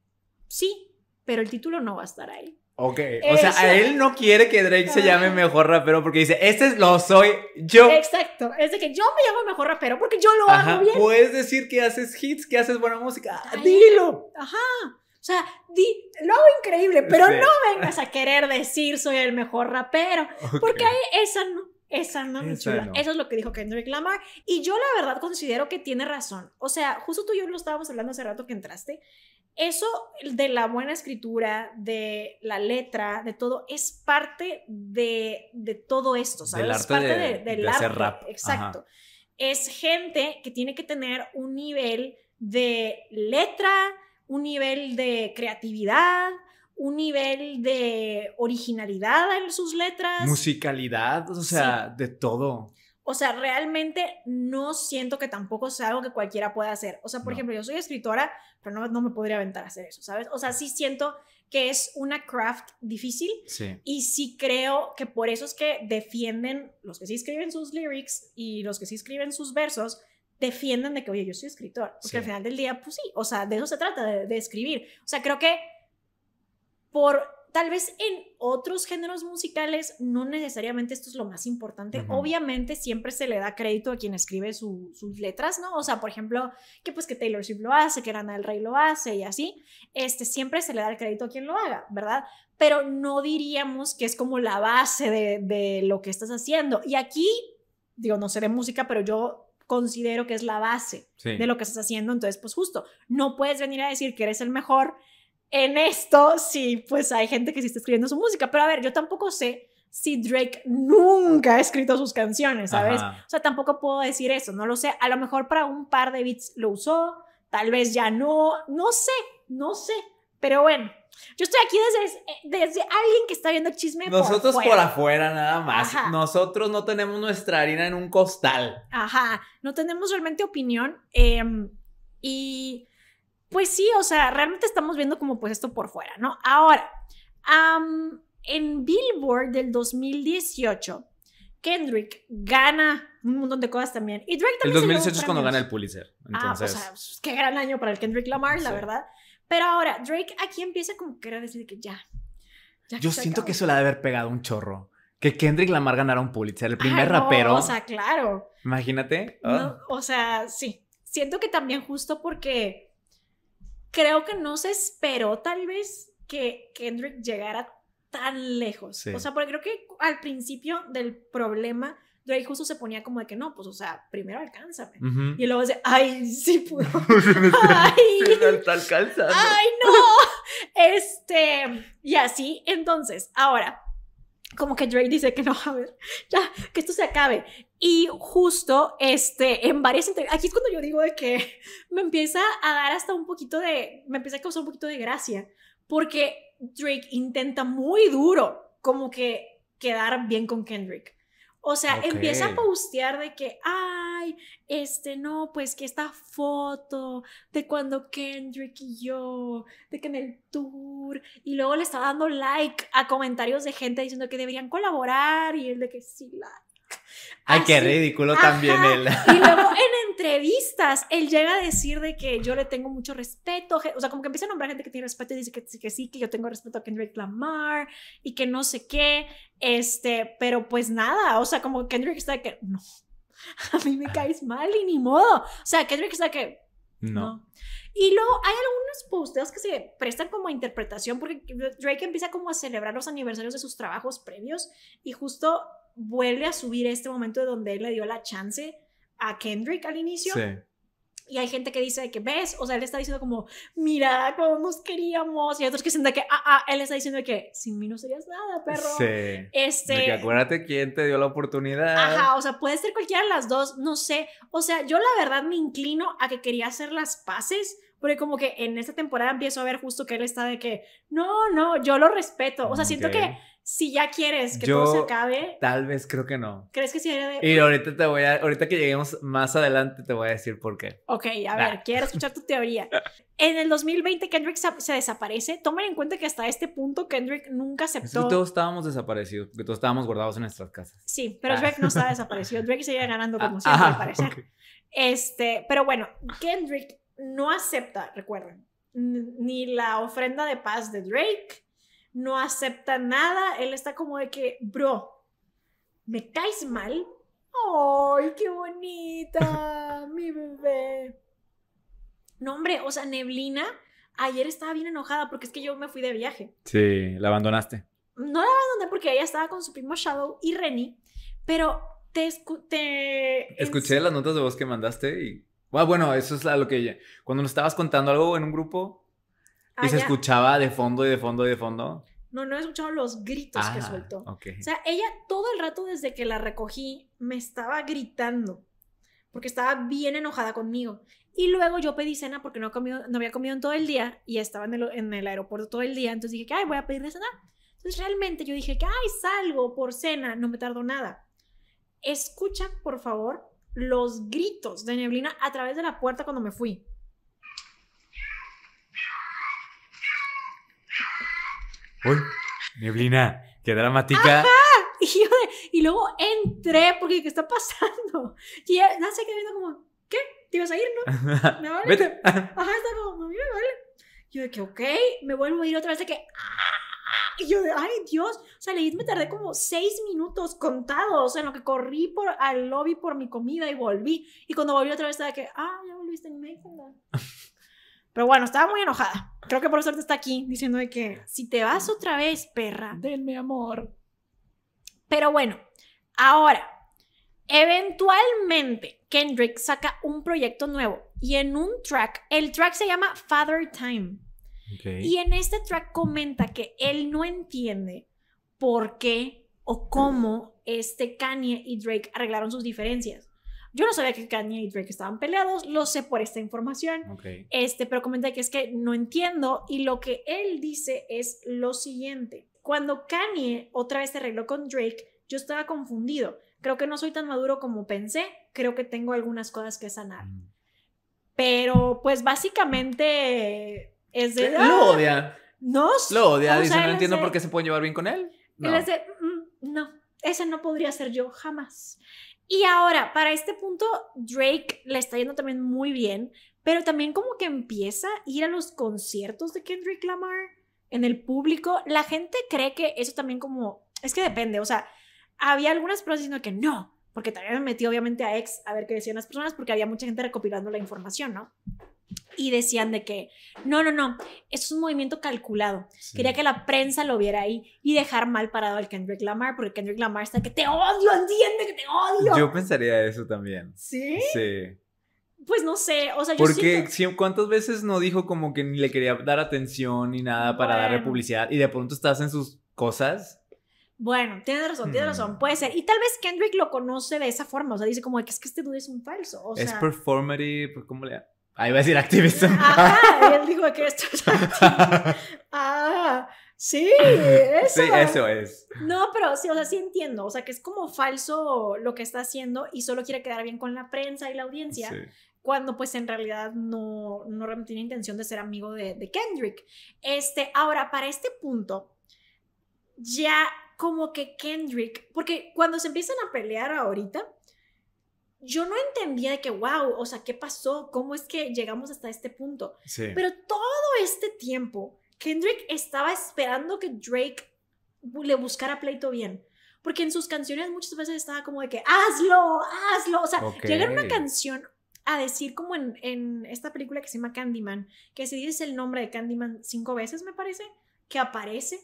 Sí, pero el título no va a estar ahí. Ok, o sea, a él no quiere que Drake se llame mejor rapero porque dice, este lo soy yo. Exacto, es de que yo me llamo mejor rapero porque yo lo hago bien. Puedes decir que haces hits, que haces buena música, dilo. Ajá, o sea, di, lo hago increíble, pero no vengas a querer decir soy el mejor rapero, porque ahí esa no, esa no, Eso es lo que dijo Kendrick Lamar. Y yo la verdad considero que tiene razón. O sea, justo tú y yo lo estábamos hablando hace rato que entraste. Eso de la buena escritura, de la letra, de todo, es parte de, todo esto, ¿sabes? es parte de, del rap. Exacto. Es gente que tiene que tener un nivel de letra, un nivel de creatividad, un nivel de originalidad en sus letras. Musicalidad, o sea, de todo. O sea, realmente no siento que tampoco sea algo que cualquiera pueda hacer. O sea, por ejemplo, yo soy escritora, pero no, me podría aventar a hacer eso, ¿sabes? O sea, sí siento que es una craft difícil y sí creo que por eso es que defienden los que sí escriben sus lyrics y los que sí escriben sus versos, Defienden de que, oye, yo soy escritor. Porque al final del día, pues sí, o sea, de eso se trata, de, escribir. O sea, creo que por tal vez en otros géneros musicales no necesariamente esto es lo más importante. Obviamente siempre se le da crédito a quien escribe sus letras, ¿no? O sea, por ejemplo, que pues que Taylor Swift lo hace, que Lana del Rey lo hace y así. Este, siempre se le da el crédito a quien lo haga, ¿verdad? Pero no diríamos que es como la base de, de lo que estás haciendo. Y aquí, digo, no sé de música, pero yo considero que es la base de lo que estás haciendo. Entonces, pues justo, no puedes venir a decir que eres el mejor en esto si pues hay gente que sí está escribiendo su música. Pero a ver, yo tampoco sé si Drake nunca ha escrito sus canciones, ¿sabes? O sea, tampoco puedo decir eso, no lo sé. A lo mejor para un par de beats lo usó, tal vez ya no, no sé, no sé. Pero bueno, yo estoy aquí desde, eh, desde alguien que está viendo chisme. Nosotros por, afuera nada más. Nosotros no tenemos nuestra harina en un costal. Ajá, no tenemos realmente opinión. Em, y pues sí, o sea, realmente estamos viendo como pues esto por fuera, ¿no? Ahora, en Billboard del 2018, Kendrick gana un montón de cosas también. Y Drake también. El 2018 es cuando gana el Pulitzer. Ah, pues, entonces... Ah, qué gran año para el Kendrick Lamar, la verdad. Pero ahora, Drake aquí empieza como que era decir que ya. Yo siento que eso le ha de haber pegado un chorro. Que Kendrick Lamar ganara un Pulitzer, el ah, primer rapero. O sea, claro. Imagínate. Ah. o sea, sí. Siento que también justo porque creo que no se esperó tal vez que Kendrick llegara tan lejos. O sea, porque creo que al principio del problema Drake justo se ponía como de que no, pues, o sea, primero alcánzame. Y luego dice, ay, sí pudo. ay, Ay, no. Este, y así, entonces, ahora, como que Drake dice que no, a ver, ya, que esto se acabe. Y justo, este, en varias entrevistas, aquí es cuando yo digo de que me empieza a dar hasta un poquito de, me empieza a causar un poquito de gracia, porque Drake intenta muy duro como que quedar bien con Kendrick. O sea, empieza a postear de que, ay, este, no, pues que esta foto de cuando Kendrick y yo, de que en el tour, y luego le está dando like a comentarios de gente diciendo que deberían colaborar, y él de que sí, la Ay, qué ridículo también él. Y luego en entrevistas, él llega a decir de que yo le tengo mucho respeto, o sea, como que empieza a nombrar gente que tiene respeto y dice que, que sí, que yo tengo respeto a Kendrick Lamar y que no sé qué, este, pero pues nada, o sea, como Kendrick está de que, no, a mí me caes mal y ni modo, o sea, Kendrick está de que, no. Y luego hay algunos posteos que se prestan como a interpretación porque Drake empieza como a celebrar los aniversarios de sus trabajos previos y justo vuelve a subir este momento de donde él le dio la chance a Kendrick al inicio. Sí. Y hay gente que dice que, ¿ves? O sea, él está diciendo como, mira cómo nos queríamos. Y hay otros que dicen de que, ah, ah, él está diciendo que, sin mí no serías nada, perro. Sí. Este. acuérdate quién te dio la oportunidad. Ajá, o sea, puede ser cualquiera de las dos, no sé. O sea, yo la verdad me inclino a que quería hacer las paces. Porque como que en esta temporada empiezo a ver justo que él está de que, no, no, yo lo respeto. O sea, siento que si ya quieres que todo se acabe. Tal vez creo que no. ¿Crees que sí? Y ahorita te voy a, ahorita que lleguemos más adelante te voy a decir por qué. Ok, a ver, quiero escuchar tu teoría. En el 2020 Kendrick se, desaparece. Tomen en cuenta que hasta este punto Kendrick nunca aceptó. Y todos estábamos desaparecidos, porque todos estábamos guardados en nuestras casas. Sí, pero Drake ah. no ha desaparecido. Drake sigue ganando ah, como siempre, Este, pero bueno, Kendrick no acepta, recuerden, ni la ofrenda de paz de Drake no acepta nada, él está como de que, bro, me caes mal. ¡Ay, qué bonita! mi bebé. No, hombre, o sea, Neblina, ayer estaba bien enojada porque es que yo me fui de viaje. Sí, la abandonaste. No la abandoné porque ella estaba con su primo Shadow y Renny, pero te, escuché las notas de voz que mandaste y... Ah, bueno, eso es lo que... Cuando nos estabas contando algo en un grupo, ¿Y se escuchaba de fondo y de fondo y de fondo? No, no he escuchado los gritos que ah, suelto O sea, ella todo el rato desde que la recogí me estaba gritando porque estaba bien enojada conmigo. Y luego yo pedí cena porque no, comido, había comido en todo el día y estaba en el, aeropuerto todo el día. Entonces dije que, ay, voy a pedirle cena. Entonces realmente yo dije que, ay, salgo por cena, no me tardó nada. Escucha, por favor, los gritos de Neblina a través de la puerta cuando me fui. uy, neblina, qué dramática. Ajá. Y, yo, y luego entré porque ¿qué está pasando? Y ya, nada, se quedó viendo como, ¿qué? ¿Te ibas a ir, no? ¿Me vale? Vete. Ajá, está como, me voy, me vale. Yo de que, ok, me vuelvo a ir otra vez de que, ah". y yo de, ay Dios, o sea, leí, me tardé como seis minutos contados en lo que corrí por, al lobby por mi comida y volví. Y cuando volví otra vez estaba de que, ah, ya volviste, ni me pero bueno, estaba muy enojada. Creo que por suerte está aquí diciendo de que si te vas otra vez, perra. Denme amor. Pero bueno, ahora, eventualmente Kendrick saca un proyecto nuevo y en un track, el track se llama Father Time. Y en este track comenta que él no entiende por qué o cómo este Kanye y Drake arreglaron sus diferencias. Yo no sabía que Kanye y Drake estaban peleados, lo sé por esta información. Este, pero comenta que es que no entiendo y lo que él dice es lo siguiente. Cuando Kanye otra vez se arregló con Drake, yo estaba confundido. Creo que no soy tan maduro como pensé, creo que tengo algunas cosas que sanar. Mm. Pero pues básicamente es de... Lo odia. No. Lo odia, dice, no entiendo por qué se pueden llevar bien con él. No. Él es mm, no, ese no podría ser yo jamás. Y ahora, para este punto, Drake le está yendo también muy bien, pero también como que empieza a ir a los conciertos de Kendrick Lamar en el público. La gente cree que eso también como, es que depende, o sea, había algunas personas diciendo que no, porque también me metí obviamente a ex a ver qué decían las personas, porque había mucha gente recopilando la información, ¿no? y decían de que, no, no, no, es un movimiento calculado. Quería que la prensa lo viera ahí y dejar mal parado al Kendrick Lamar, porque Kendrick Lamar está que te odio, entiende que te odio. Yo pensaría eso también. ¿Sí? Sí. Pues no sé, o sea, yo Porque si cuántas veces no dijo como que ni le quería dar atención ni nada para darle publicidad y de pronto estás en sus cosas. Bueno, tienes razón, tienes razón, mm. puede ser. Y tal vez Kendrick lo conoce de esa forma, o sea, dice como que es que este dude es un falso. es performative, ¿cómo le Ahí va a decir activista. Ajá, él dijo que esto es Ah, sí, eso. Sí, eso es. No, pero sí, o sea, sí entiendo. O sea, que es como falso lo que está haciendo y solo quiere quedar bien con la prensa y la audiencia. Cuando pues en realidad no, no tiene intención de ser amigo de, de Kendrick. Este, ahora, para este punto, ya como que Kendrick, porque cuando se empiezan a pelear ahorita, yo no entendía de que, wow, o sea, ¿qué pasó? ¿Cómo es que llegamos hasta este punto? Pero todo este tiempo, Kendrick estaba esperando que Drake le buscara pleito bien. Porque en sus canciones muchas veces estaba como de que, hazlo, hazlo. O sea, llega llegar una canción a decir como en, esta película que se llama Candyman, que si dices el nombre de Candyman cinco veces, me parece, que aparece.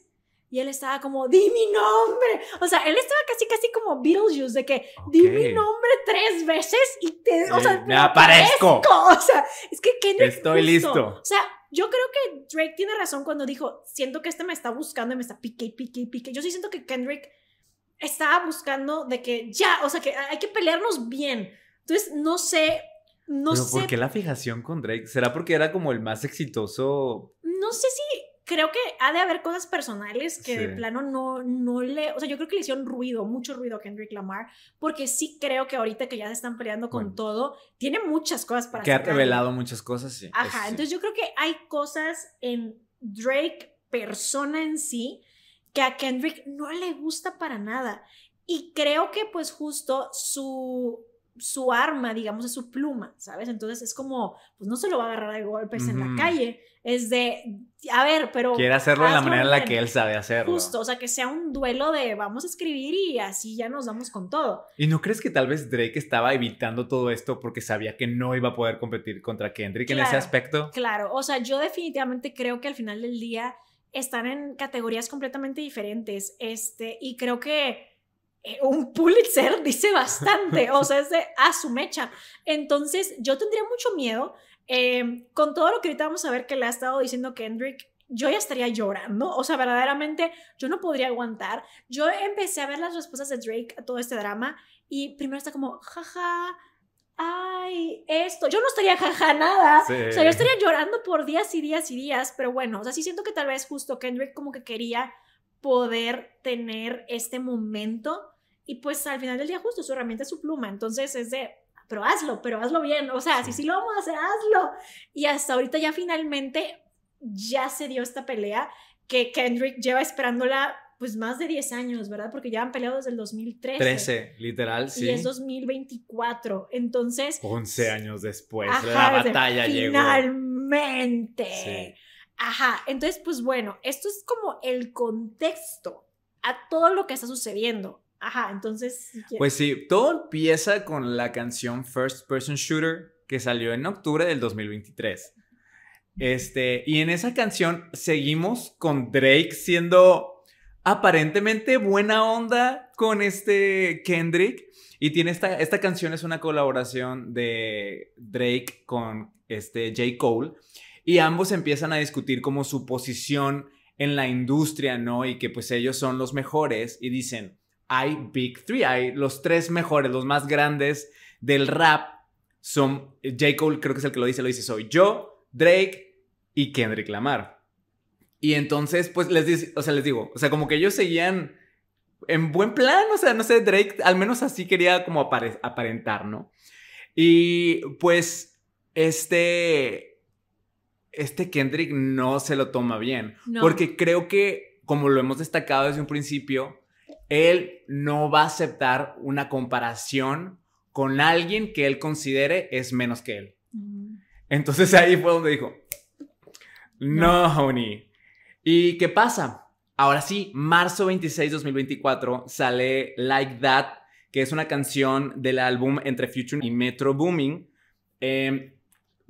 Y él estaba como, di mi nombre. O sea, él estaba casi, casi como Beetlejuice, de que, di mi nombre tres veces y te, o sea, me aparezco. O sea, es que Kendrick Estoy listo. O sea, yo creo que Drake tiene razón cuando dijo, siento que este me está buscando y me está pique, pique, pique. Yo sí siento que Kendrick estaba buscando de que ya, o sea, que hay que pelearnos bien. Entonces, no sé, no sé. ¿Por qué la fijación con Drake? ¿Será porque era como el más exitoso? No sé si creo que ha de haber cosas personales que de plano no, no le, o sea, yo creo que le hicieron ruido, mucho ruido a Kendrick Lamar, porque sí creo que ahorita que ya se están peleando con todo, tiene muchas cosas para... Que ha revelado muchas cosas, sí. Ajá, entonces yo creo que hay cosas en Drake persona en sí que a Kendrick no le gusta para nada. Y creo que pues justo su su arma, digamos, es su pluma, ¿sabes? Entonces es como, pues no se lo va a agarrar de golpes en la calle, es de, a ver, pero... Quiere hacerlo de la manera en la que él sabe hacerlo. Justo, o sea, que sea un duelo de vamos a escribir y así ya nos vamos con todo. ¿Y no crees que tal vez Drake estaba evitando todo esto porque sabía que no iba a poder competir contra Kendrick en ese aspecto? Claro, o sea, yo definitivamente creo que al final del día están en categorías completamente diferentes, este, y creo que eh, un Pulitzer dice bastante, o sea, es de a su mecha. Entonces, yo tendría mucho miedo Em, con todo lo que ahorita vamos a ver que le ha estado diciendo Kendrick, yo ya estaría llorando, o sea, verdaderamente yo no podría aguantar. Yo empecé a ver las respuestas de Drake a todo este drama y primero está como, jaja, ay, esto, yo no estaría jaja nada, o sea, yo estaría llorando por días y días y días, pero bueno, o sea, sí siento que tal vez justo Kendrick como que quería poder tener este momento y pues al final del día justo su herramienta es su pluma, entonces es de, pero hazlo, pero hazlo bien, o sea, si sí lo vamos a hacer, hazlo. Y hasta ahorita ya finalmente ya se dio esta pelea que Kendrick lleva esperándola pues más de 10 años, ¿verdad? Porque ya han peleado desde el 2013. 13, literal, sí. Y es 2024. Entonces. 11 años después, la batalla llegó. Finalmente. Ajá. Entonces, pues bueno, esto es como el contexto a todo lo que está sucediendo. Ajá, entonces. pues sí, todo empieza con la canción First Person Shooter que salió en octubre del 2023. Este, y en esa canción seguimos con Drake siendo aparentemente buena onda con este Kendrick. Y tiene esta, esta canción es una colaboración de Drake con este J. Cole. Y ambos empiezan a discutir como su posición en la industria, ¿no? Y que pues ellos son los mejores. Y dicen, hay Big Three, hay los tres mejores, los más grandes del rap son eh, J. Cole, creo que es el que lo dice, lo dice soy yo, Drake y Kendrick Lamar. Y entonces, pues les dice, o sea, les digo, o sea, como que ellos seguían en buen plan, o sea, no sé, Drake al menos así quería como aparentar, ¿no? Y pues este este Kendrick no se lo toma bien, porque creo que como lo hemos destacado desde un principio, él no va a aceptar una comparación con alguien que él considere es menos que él. Mm. Entonces ahí fue donde dijo, no, honey. ¿Y qué pasa? Ahora sí, marzo 26, 2024 sale Like That, que es una canción del álbum entre Future y Metro Booming. Em,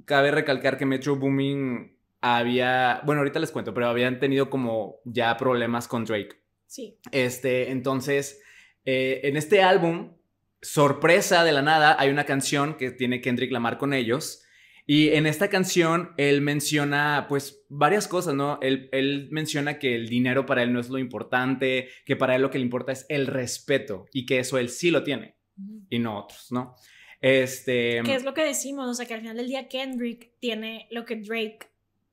cabe recalcar que Metro Booming había, bueno, ahorita les cuento, pero habían tenido como ya problemas con Drake. Sí. Este, entonces, eh, en este álbum, sorpresa de la nada, hay una canción que tiene Kendrick Lamar con ellos. Y en esta canción él menciona pues varias cosas, ¿no? Él, él, menciona que el dinero para él no es lo importante, que para él lo que le importa es el respeto y que eso él sí lo tiene y no otros, ¿no? Este... que es lo que decimos? O sea, que al final del día Kendrick tiene lo que Drake,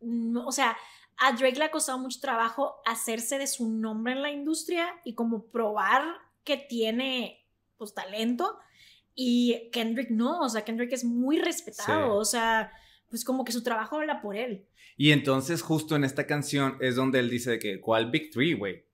mm, o sea, a Drake le ha costado mucho trabajo hacerse de su nombre en la industria y como probar que tiene pues talento y Kendrick no, o sea, Kendrick es muy respetado, o sea, pues como que su trabajo habla por él. Y entonces justo en esta canción es donde él dice que, ¿cuál Big Three, güey?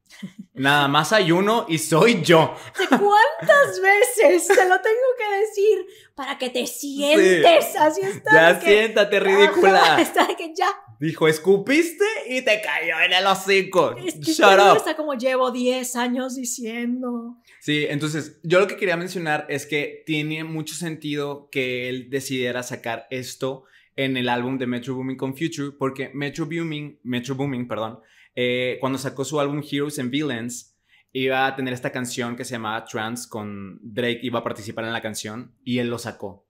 Nada más hay uno y soy yo. cuántas veces te lo tengo que decir para que te sientes? Así está. Ya siéntate, ah, ridícula. Está que ya Dijo, escupiste y te cayó en el hocico. Es Shut está como llevo 10 años diciendo. Sí, entonces yo lo que quería mencionar es que tiene mucho sentido que él decidiera sacar esto en el álbum de Metro Booming con Future, porque Metro Booming, Metro Booming, perdón, eh, cuando sacó su álbum Heroes and Villains, iba a tener esta canción que se llamaba Trans con Drake, iba a participar en la canción y él lo sacó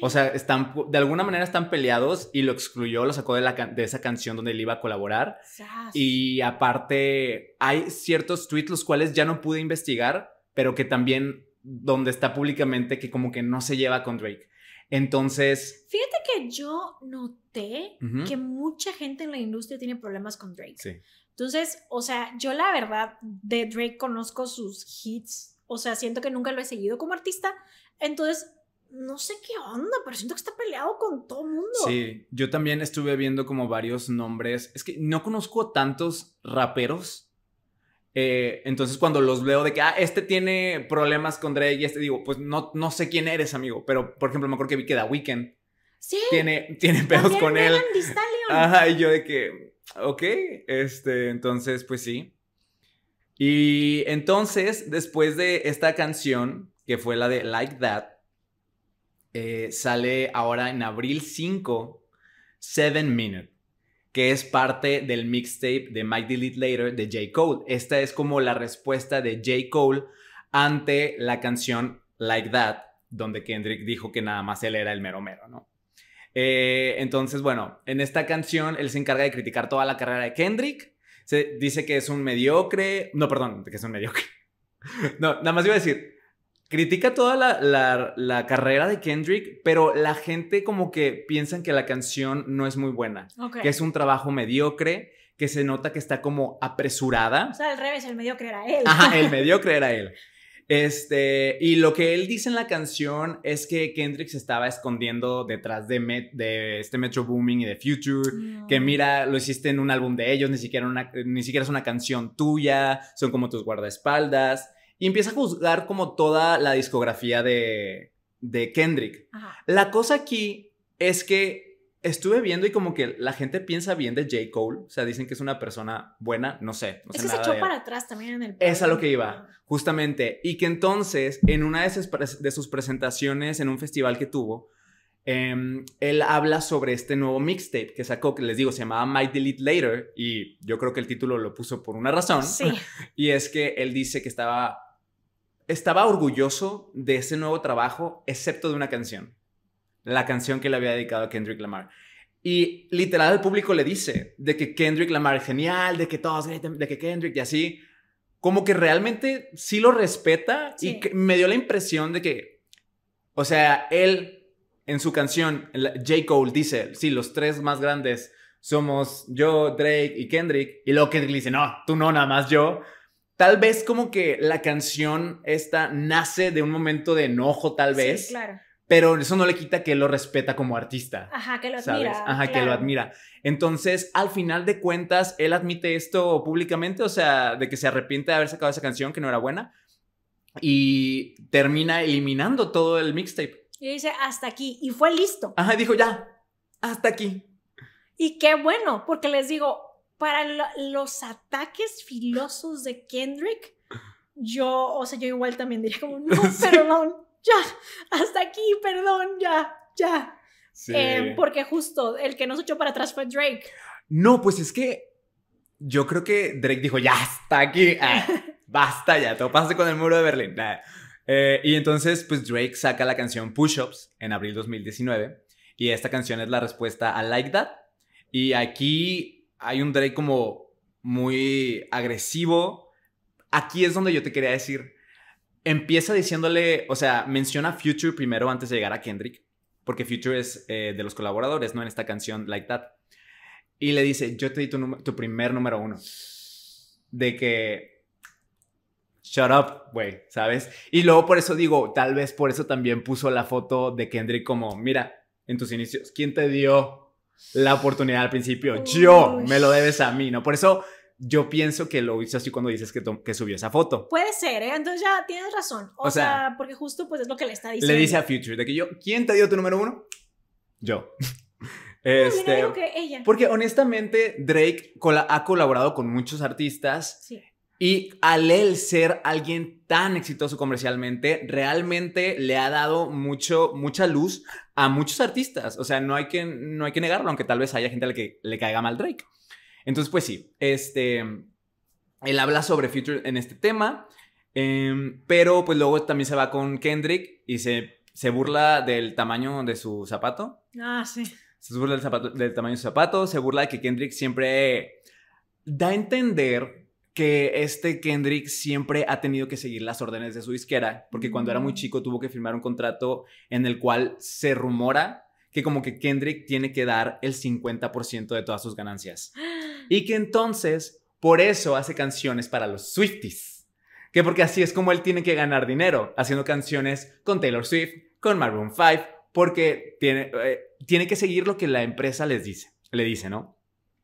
o sea, están, de alguna manera están peleados y lo excluyó, lo sacó de, la, de esa canción donde él iba a colaborar. Y aparte, hay ciertos tweets los cuales ya no pude investigar, pero que también donde está públicamente que como que no se lleva con Drake. Entonces... Fíjate que yo noté que mucha gente en la industria tiene problemas con Drake. Sí. Entonces, o sea, yo la verdad de Drake conozco sus hits, o sea, siento que nunca lo he seguido como artista. Entonces, no sé qué onda, pero siento que está peleado con todo mundo. Sí, yo también estuve viendo como varios nombres. Es que no conozco tantos raperos. Eh, entonces cuando los veo de que, ah, este tiene problemas con Drake y este digo, pues no, no sé quién eres, amigo. Pero, por ejemplo, me acuerdo que vi que da Weekend sí, tiene, tiene pedos con él. Ajá, y yo de que, ok, este, entonces, pues sí. Y entonces, después de esta canción, que fue la de Like That, eh, sale ahora en abril 5, 7 Minute, que es parte del mixtape de Mike Delete Later de J. Cole. Esta es como la respuesta de J. Cole ante la canción Like That, donde Kendrick dijo que nada más él era el mero mero, ¿no? Eh, entonces, bueno, en esta canción él se encarga de criticar toda la carrera de Kendrick. Se dice que es un mediocre, no, perdón, que es un mediocre. No, nada más iba a decir, critica toda la, carrera de Kendrick, pero la gente como que piensan que la canción no es muy buena, que es un trabajo mediocre, que se nota que está como apresurada. O sea, al revés, el mediocre era él. Ajá, el mediocre era él. Este, y lo que él dice en la canción es que Kendrick se estaba escondiendo detrás de, este Metro Booming y de Future, que mira, lo hiciste en un álbum de ellos, ni siquiera, una, ni siquiera es una canción tuya, son como tus guardaespaldas. Y empieza a juzgar como toda la discografía de, Kendrick. La cosa aquí es que estuve viendo y como que la gente piensa bien de J. Cole. O sea, dicen que es una persona buena, no sé. No es se echó para atrás también en el... Es a lo que iba, justamente. Y que entonces, en una de sus, de sus presentaciones en un festival que tuvo, em, él habla sobre este nuevo mixtape que sacó, que les digo, se llamaba My Delete Later, y yo creo que el título lo puso por una razón. Sí. y es que él dice que estaba estaba orgulloso de ese nuevo trabajo, excepto de una canción. La canción que le había dedicado a Kendrick Lamar. Y literal el público le dice de que Kendrick Lamar es genial, de que todos de que Kendrick y así. Como que realmente sí lo respeta y me dio la impresión de que, o sea, él en su canción, J. Cole dice, sí, los tres más grandes somos yo, Drake y Kendrick. Y luego Kendrick le dice, no, tú no, nada más yo. Tal vez como que la canción esta nace de un momento de enojo, tal vez. Sí, claro. Pero eso no le quita que él lo respeta como artista. Ajá, que lo admira. Ajá, que lo admira. Entonces, al final de cuentas, él admite esto públicamente, o sea, de que se arrepiente de haber sacado esa canción, que no era buena, y termina eliminando todo el mixtape. Y dice, hasta aquí, y fue listo. Ajá, dijo, ya, hasta aquí. Y qué bueno, porque les digo, para los ataques filosos de Kendrick, yo, o sea, yo igual también diría como, no, perdón, ya, hasta aquí, perdón, ya, ya. Em, porque justo el que nos echó para atrás fue Drake. No, pues es que yo creo que Drake dijo, ya está aquí, ah, basta ya, topaste con el muro de Berlín. Eh, y entonces, pues Drake saca la canción Push Ups en abril 2019 y esta canción es la respuesta a Like That. Y aquí hay un Drake como muy agresivo. Aquí es donde yo te quería decir. Empieza diciéndole, o sea, menciona Future primero antes de llegar a Kendrick, porque Future es eh, de los colaboradores, ¿no? En esta canción Like That. Y le dice, yo te di tu, tu primer número uno. De que... Shut up, güey, ¿sabes? Y luego por eso digo, tal vez por eso también puso la foto de Kendrick como, mira, en tus inicios, ¿quién te dio la oportunidad al principio. Yo, me lo debes a mí, ¿no? Por eso yo pienso que lo hizo así cuando dices que, que subió esa foto. Puede ser, ¿eh? Entonces ya tienes razón. O, sea, porque justo pues es lo que le está diciendo. Le dice a Future de que yo, ¿quién te dio tu número uno? Yo. Este, que Porque honestamente Drake ha colaborado con muchos artistas sí. Y al él ser alguien tan exitoso comercialmente, realmente le ha dado mucho, mucha luz a muchos artistas. O sea, no hay que, no hay que negarlo, aunque tal vez haya gente a la que le caiga mal Drake. Entonces, pues sí, este, él habla sobre Future en este tema, em, pero pues luego también se va con Kendrick y se, se burla del tamaño de su zapato. Ah, sí. Se burla del, del tamaño de su zapato, se burla de que Kendrick siempre da a entender que este Kendrick siempre ha tenido que seguir las órdenes de su disquera, porque cuando era muy mm. chico tuvo que firmar un contrato en el cual se rumora que como que Kendrick tiene que dar el 50% de todas sus ganancias. Y que entonces, por eso hace canciones para los Swifties. Que porque así es como él tiene que ganar dinero, haciendo canciones con Taylor Swift, con Maroon 5, porque tiene, eh, tiene que seguir lo que la empresa les dice, le dice, ¿no?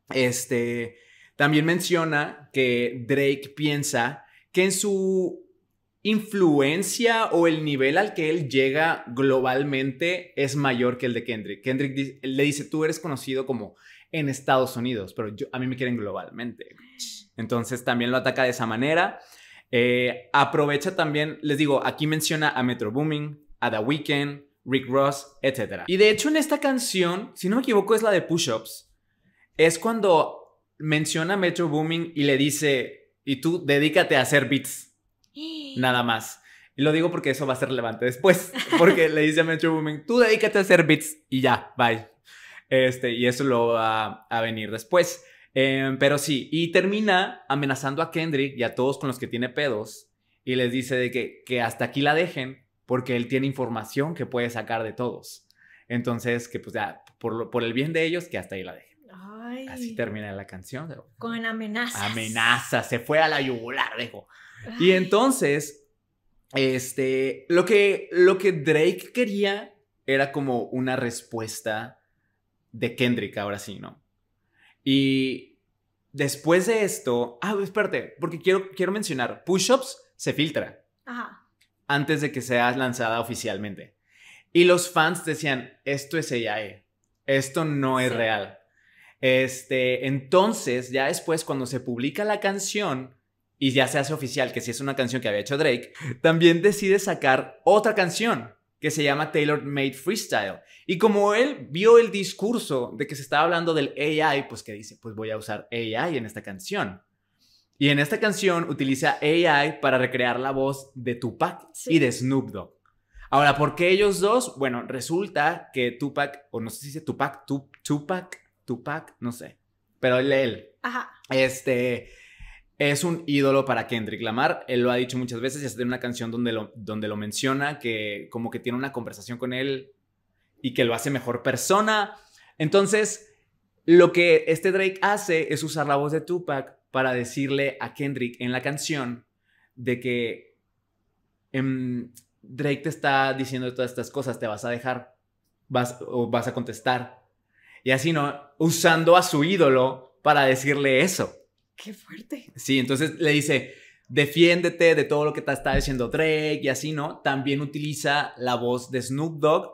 Este, también menciona que Drake piensa que en su influencia o el nivel al que él llega globalmente es mayor que el de Kendrick. Kendrick le dice, tú eres conocido como en Estados Unidos, pero a mí me quieren globalmente. Entonces también lo ataca de esa manera. Eh, aprovecha también, les digo, aquí menciona a Metro Booming, a The Weeknd, Rick Ross, etc. Y de hecho en esta canción, si no me equivoco, es la de Push Ups. Es cuando menciona Metro Booming y le dice, y tú dedícate a hacer beats. Nada más. Y lo digo porque eso va a ser relevante después, porque le dice a Metro Booming, tú dedícate a hacer beats y ya, bye. Este, y eso lo va a venir después. Em, pero sí, y termina amenazando a Kendrick y a todos con los que tiene pedos y les dice de que, que hasta aquí la dejen porque él tiene información que puede sacar de todos. Entonces, que pues ya, por, por el bien de ellos, que hasta ahí la dejen. Así termina la canción. Con amenazas. Amenaza. se fue a la yugular, dijo. Y entonces, este, lo que, lo que Drake quería era como una respuesta de Kendrick, ahora sí, ¿no? Y después de esto, ah, espérate, porque quiero, quiero mencionar, push-ups se filtra. Ajá. Antes de que sea lanzada oficialmente. Y los fans decían, esto es AI, esto no es real. Este, entonces, ya después, cuando se publica la canción y ya se hace oficial que si es una canción que había hecho Drake, también decide sacar otra canción que se llama Taylor Made Freestyle. Y como él vio el discurso de que se estaba hablando del AI, pues que dice, pues voy a usar AI en esta canción. Y en esta canción utiliza AI para recrear la voz de Tupac y de Snoop Dogg. Ahora, ¿por qué ellos dos? Bueno, resulta que Tupac, o no sé si dice Tupac, Tupac, Tupac, no sé, pero él, él. Este es un ídolo para Kendrick Lamar. Él lo ha dicho muchas veces y hasta tiene una canción donde lo, donde lo menciona, que como que tiene una conversación con él y que lo hace mejor persona. Entonces, lo que este Drake hace es usar la voz de Tupac para decirle a Kendrick en la canción de que em, Drake te está diciendo todas estas cosas, te vas a dejar, vas, o vas a contestar, y así, ¿no? Usando a su ídolo para decirle eso. Qué fuerte. Sí, entonces le dice, defiéndete de todo lo que te está diciendo Drake y así, ¿no? También utiliza la voz de Snoop Dogg,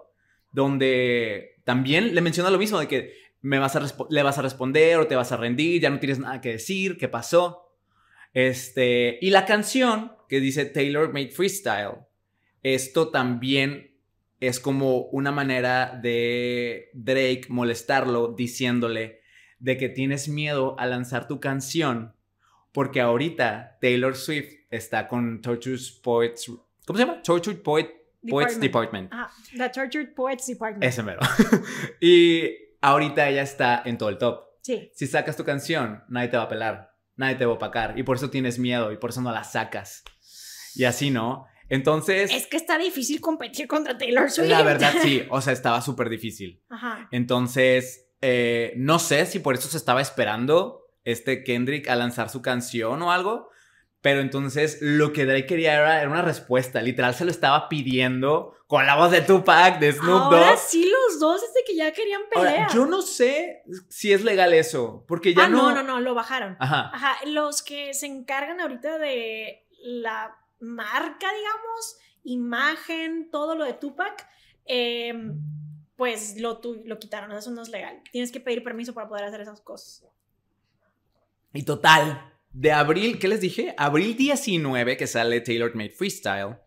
donde también le menciona lo mismo, de que me vas a le vas a responder o te vas a rendir, ya no tienes nada que decir, ¿qué pasó? Este, y la canción que dice Taylor Made Freestyle, esto también es como una manera de Drake molestarlo diciéndole de que tienes miedo a lanzar tu canción porque ahorita Taylor Swift está con Tortured Poets, ¿cómo se llama? Tortured Poets Department. Ah, Tortured Poets Department. Ese mero. y ahorita ella está en todo el top. Sí. Si sacas tu canción, nadie te va a pelar, nadie te va a opacar y por eso tienes miedo y por eso no la sacas. Y así, ¿no? Entonces. Es que está difícil competir contra Taylor Swift. La verdad, sí. O sea, estaba súper difícil. Ajá. Entonces, eh, no sé si por eso se estaba esperando este Kendrick a lanzar su canción o algo. Pero entonces lo que Drake quería era, una respuesta. Literal se lo estaba pidiendo con la voz de Tupac, de Snoop Dogg. Ahora sí los dos de que ya querían pelear. yo no sé si es legal eso, porque ya ah, no... no, no, no, lo bajaron. Ajá. Ajá, los que se encargan ahorita de la marca, digamos, imagen, todo lo de Tupac, em, pues lo, lo quitaron, eso no es legal. Tienes que pedir permiso para poder hacer esas cosas. Y total, de abril, ¿qué les dije? Abril 19 que sale Tailored Made Freestyle,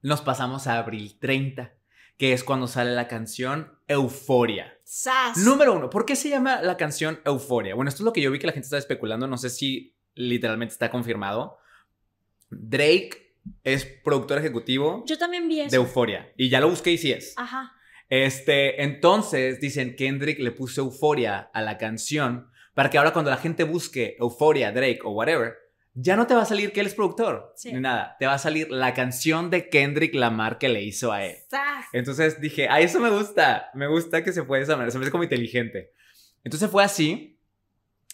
nos pasamos a abril 30, que es cuando sale la canción Euforia. ¡Sas! Número uno, ¿por qué se llama la canción Euforia? Bueno, esto es lo que yo vi que la gente está especulando, no sé si literalmente está confirmado. Drake es productor ejecutivo. Yo también vi eso. De Euforia. Y ya lo busqué y sí es. Ajá. Este, entonces dicen Kendrick le puso Euforia a la canción para que ahora cuando la gente busque Euforia, Drake o whatever, ya no te va a salir que él es productor ni nada. Te va a salir la canción de Kendrick Lamar que le hizo a él. Entonces dije, a ah, eso me gusta. Me gusta que se puede saber esa manera. Se me hace como inteligente. Entonces fue así.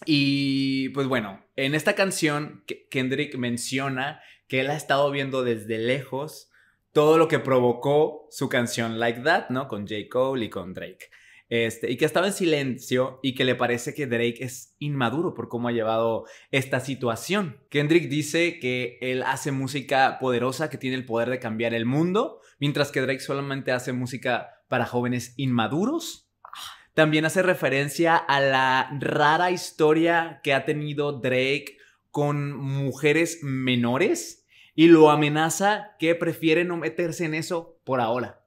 Y pues bueno, en esta canción Kendrick menciona que él ha estado viendo desde lejos todo lo que provocó su canción Like That, ¿no? Con J. Cole y con Drake. Este, y que estaba en silencio y que le parece que Drake es inmaduro por cómo ha llevado esta situación. Kendrick dice que él hace música poderosa que tiene el poder de cambiar el mundo, mientras que Drake solamente hace música para jóvenes inmaduros. También hace referencia a la rara historia que ha tenido Drake con mujeres menores y lo amenaza que prefiere no meterse en eso por ahora.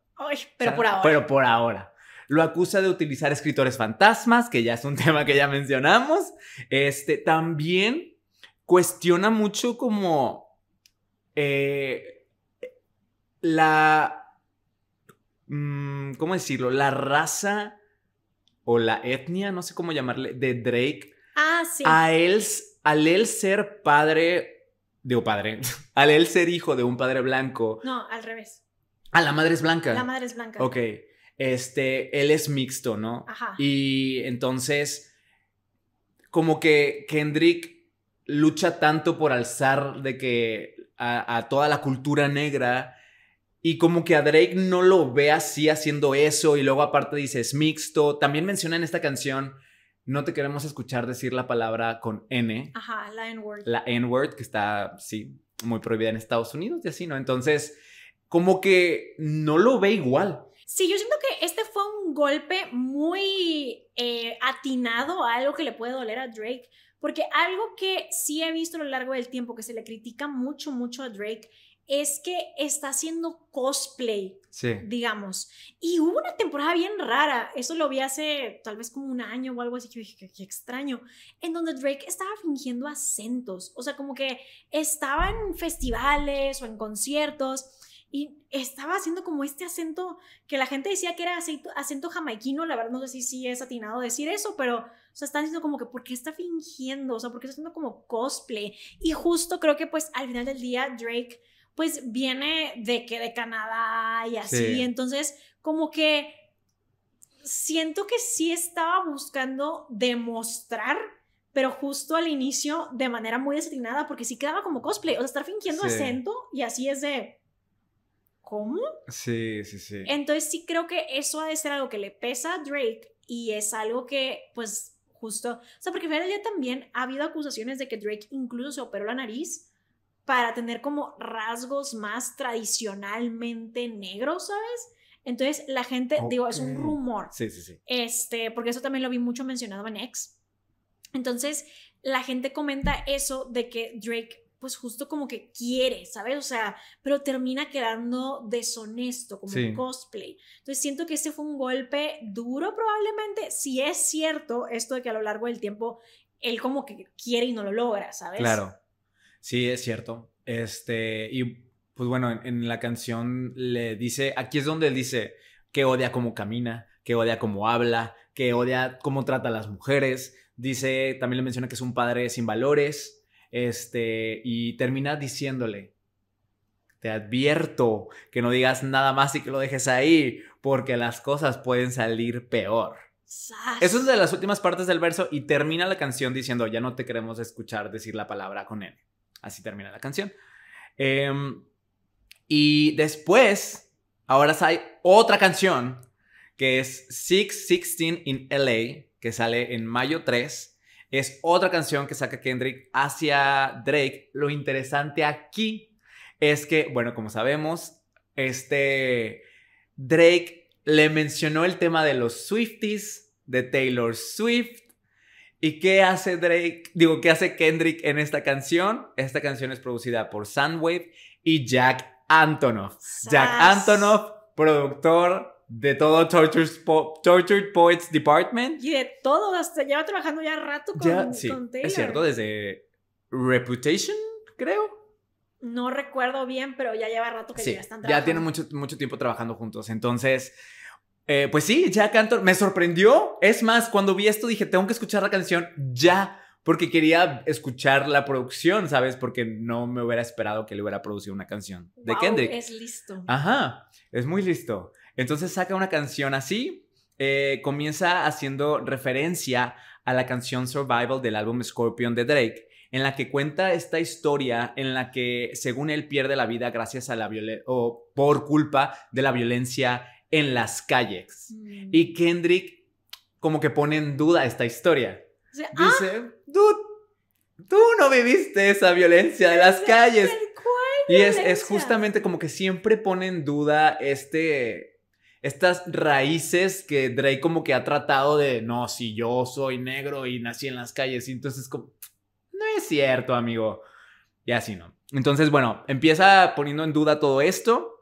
pero por ahora. Pero por ahora. Lo acusa de utilizar escritores fantasmas, que ya es un tema que ya mencionamos. Este también cuestiona mucho como eh, la, mm, ¿cómo decirlo? La raza o la etnia, no sé cómo llamarle, de Drake. Ah, sí. A él, al él ser padre de un padre. Al él ser hijo de un padre blanco. No, al revés. a ah, la madre es blanca. La madre es blanca. Ok. Este, él es mixto, ¿no? Ajá. Y entonces, como que Kendrick lucha tanto por alzar de que a, a toda la cultura negra y como que a Drake no lo ve así haciendo eso y luego aparte dice es mixto. También menciona en esta canción no te queremos escuchar decir la palabra con N. Ajá, la N-word. La N-word, que está, sí, muy prohibida en Estados Unidos y así, ¿no? Entonces, como que no lo ve igual. Sí, yo siento que este fue un golpe muy eh, atinado a algo que le puede doler a Drake, porque algo que sí he visto a lo largo del tiempo que se le critica mucho, mucho a Drake es que está haciendo cosplay, digamos. Y hubo una temporada bien rara, eso lo vi hace tal vez como un año o algo así, que extraño, en donde Drake estaba fingiendo acentos, o sea, como que estaba en festivales o en conciertos y estaba haciendo como este acento que la gente decía que era acento, jamaiquino, la verdad no sé si sí es atinado decir eso, pero, o sea, están diciendo como que, ¿por qué está fingiendo? O sea, ¿por qué está haciendo como cosplay? Y justo creo que pues al final del día Drake pues viene de que de Canadá y así, entonces como que siento que sí estaba buscando demostrar pero justo al inicio de manera muy desatinada, porque sí quedaba como cosplay, o sea, estar fingiendo acento y así es de... ¿Cómo? Sí, sí, sí. Entonces sí creo que eso ha de ser algo que le pesa a Drake y es algo que, pues, justo, o sea, porque ya también ha habido acusaciones de que Drake incluso se operó la nariz para tener como rasgos más tradicionalmente negros, ¿sabes? Entonces la gente, digo, es un rumor. Sí, sí, sí. Este, porque eso también lo vi mucho mencionado en X. Entonces la gente comenta eso de que Drake pues justo como que quiere, ¿sabes? O sea, pero termina quedando deshonesto, como un cosplay. Entonces siento que ese fue un golpe duro probablemente, si es cierto esto de que a lo largo del tiempo él como que quiere y no lo logra, ¿sabes? Claro. Sí, es cierto. Este, y pues bueno, en, la canción le dice, aquí es donde él dice que odia cómo camina, que odia cómo habla, que odia cómo trata a las mujeres. Dice, también le menciona que es un padre sin valores. Este, y termina diciéndole, te advierto que no digas nada más y que lo dejes ahí, porque las cosas pueden salir peor. Eso es de las últimas partes del verso y termina la canción diciendo, ya no te queremos escuchar decir la palabra con él. Así termina la canción. Em, y después, ahora hay otra canción que es 616 in LA, que sale en mayo 3. Es otra canción que saca Kendrick hacia Drake. Lo interesante aquí es que, bueno, como sabemos, este Drake le mencionó el tema de los Swifties, de Taylor Swift, ¿Y qué hace Drake? Digo, ¿qué hace Kendrick en esta canción? Esta canción es producida por Sandwave y Jack Antonoff. Jack Antonoff, productor de todo Tortured, Poets Department. Y de todo, hasta lleva trabajando ya rato con, ya, Es cierto, desde Reputation, creo. No recuerdo bien, pero ya lleva rato que ya están trabajando. Ya tienen mucho, mucho tiempo trabajando juntos. Entonces, eh, pues sí, ya canto. me sorprendió. Es más, cuando vi esto dije, tengo que escuchar la canción ya, porque quería escuchar la producción, ¿sabes? Porque no me hubiera esperado que le hubiera producido una canción de Kendrick. Es listo. Ajá, es muy listo. Entonces saca una canción así, eh, comienza haciendo referencia a la canción Survival del álbum Scorpion de Drake, en la que cuenta esta historia en la que, según él, pierde la vida gracias a la violencia o por culpa de la violencia en las calles. Mm. Y Kendrick como que pone en duda esta historia. Dice, ah. tú no viviste esa violencia de las calles. Y es, justamente como que siempre pone en duda este, estas raíces que Drake como que ha tratado de, no, si yo soy negro y nací en las calles, y entonces como, no es cierto, amigo. Y así no. Entonces, bueno, empieza poniendo en duda todo esto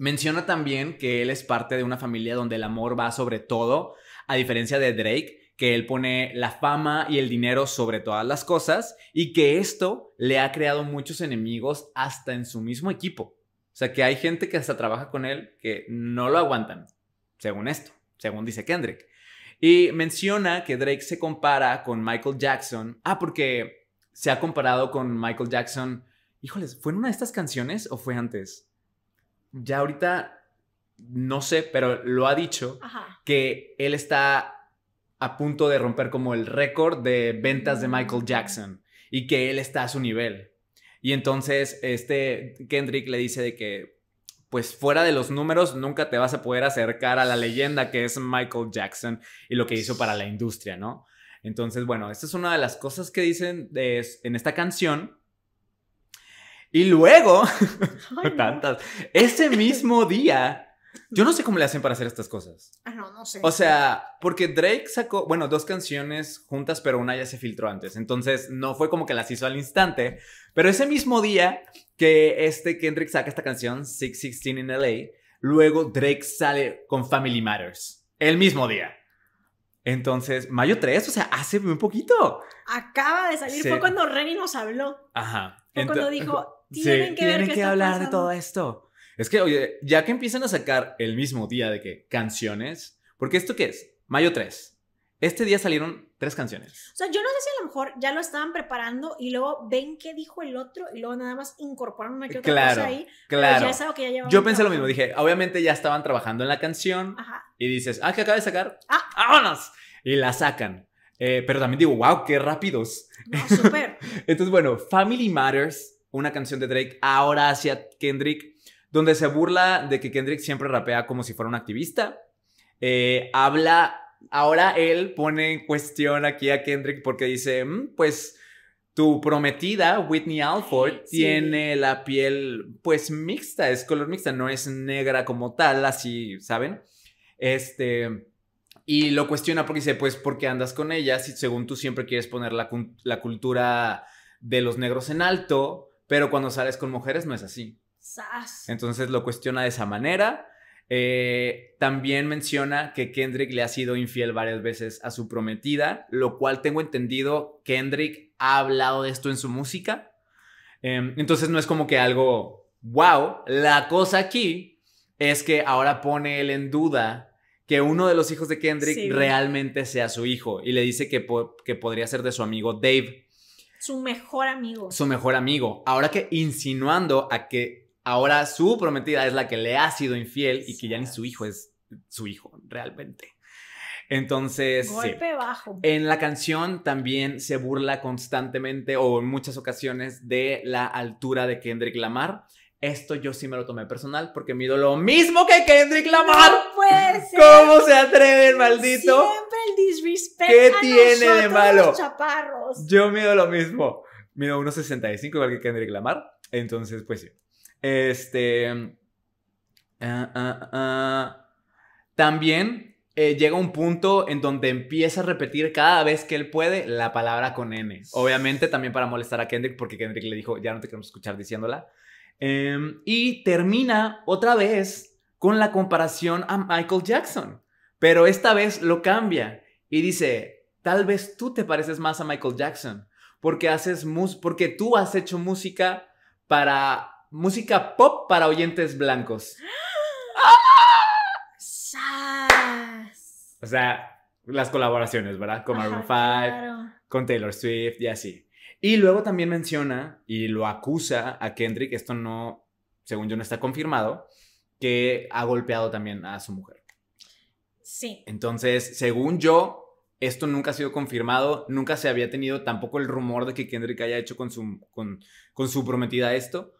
Menciona también que él es parte de una familia donde el amor va sobre todo, a diferencia de Drake, que él pone la fama y el dinero sobre todas las cosas y que esto le ha creado muchos enemigos hasta en su mismo equipo. O sea, que hay gente que hasta trabaja con él que no lo aguantan, según esto, según dice Kendrick. Y menciona que Drake se compara con Michael Jackson. Ah, porque se ha comparado con Michael Jackson. Híjoles, ¿fue en una de estas canciones o fue antes? ya ahorita no sé, pero lo ha dicho que él está a punto de romper como el récord de ventas de mm. Michael Jackson y que él está a su nivel. Y entonces este Kendrick le dice de que pues fuera de los números nunca te vas a poder acercar a la leyenda que es Michael Jackson y lo que hizo para la industria, ¿no? Entonces, bueno, esta es una de las cosas que dicen de, en esta canción. Y luego, tantas, ese mismo día, yo no sé cómo le hacen para hacer estas cosas. Ah, no, no sé. O sea, porque Drake sacó, bueno, dos canciones juntas, pero una ya se filtró antes. Entonces, no fue como que las hizo al instante. Pero ese mismo día que este Kendrick saca esta canción, 616 in LA, luego Drake sale con Family Matters. El mismo día. Entonces, mayo 3, o sea, hace un poquito. Acaba de salir, fue cuando Remy nos habló. Ajá. Fue cuando dijo, tienen que tienen que hablar de todo esto. Es que, oye, ya que empiezan a sacar el mismo día de que canciones, porque esto qué es? Mayo 3. Este día salieron tres canciones. O sea, yo no sé si a lo mejor ya lo estaban preparando y luego ven qué dijo el otro y luego nada más incorporaron una que otra cosa ahí. Pues claro. yo pensé lo mismo, dije, obviamente ya estaban trabajando en la canción y dices, ah, que acaba de sacar, ah, vámonos. Y la sacan. Eh, pero también digo, wow, qué rápidos. No, súper. Entonces, bueno, Family Matters una canción de Drake ahora hacia Kendrick, donde se burla de que Kendrick siempre rapea como si fuera un activista. Eh, habla, ahora él pone en cuestión aquí a Kendrick porque dice, mm, pues tu prometida, Whitney Alford, tiene la piel pues mixta, es color mixta, no es negra como tal, así, ¿saben? Este... Y lo cuestiona porque dice, pues, ¿por qué andas con ella si según tú siempre quieres poner la, la cultura de los negros en alto? Pero cuando sales con mujeres no es así. Entonces lo cuestiona de esa manera. Eh, también menciona que Kendrick le ha sido infiel varias veces a su prometida, lo cual tengo entendido, Kendrick ha hablado de esto en su música. Em, entonces no es como que algo, wow, la cosa aquí es que ahora pone él en duda que uno de los hijos de Kendrick realmente sea su hijo y le dice que, que podría ser de su amigo Dave. Su mejor amigo. Su mejor amigo. Ahora que insinuando a que ahora su prometida es la que le ha sido infiel y que ya ni su hijo es su hijo, realmente. Entonces, Golpe bajo. en la canción también se burla constantemente o en muchas ocasiones de la altura de Kendrick Lamar. Esto yo sí me lo tomé personal porque mido lo mismo que Kendrick Lamar. No puede ¿Cómo se atreve el maldito? Siempre el disrespect. ¿Qué tiene de malo? Yo mido lo mismo. Mido 1.65 igual que Kendrick Lamar. Entonces, pues sí. Este. Ah, ah, ah. También eh, llega un punto en donde empieza a repetir cada vez que él puede la palabra con N. Obviamente también para molestar a Kendrick porque Kendrick le dijo, ya no te queremos escuchar diciéndola. Em, y termina otra vez con la comparación a Michael Jackson, pero esta vez lo cambia y dice, tal vez tú te pareces más a Michael Jackson, porque, haces porque tú has hecho música para música pop para oyentes blancos. O sea, las colaboraciones, ¿verdad? Con Maroon 5, con Taylor Swift y así. Y luego también menciona y lo acusa a Kendrick, esto no, según yo no está confirmado, que ha golpeado también a su mujer. Sí. Entonces, según yo, esto nunca ha sido confirmado, nunca se había tenido tampoco el rumor de que Kendrick haya hecho con su, con, su prometida esto,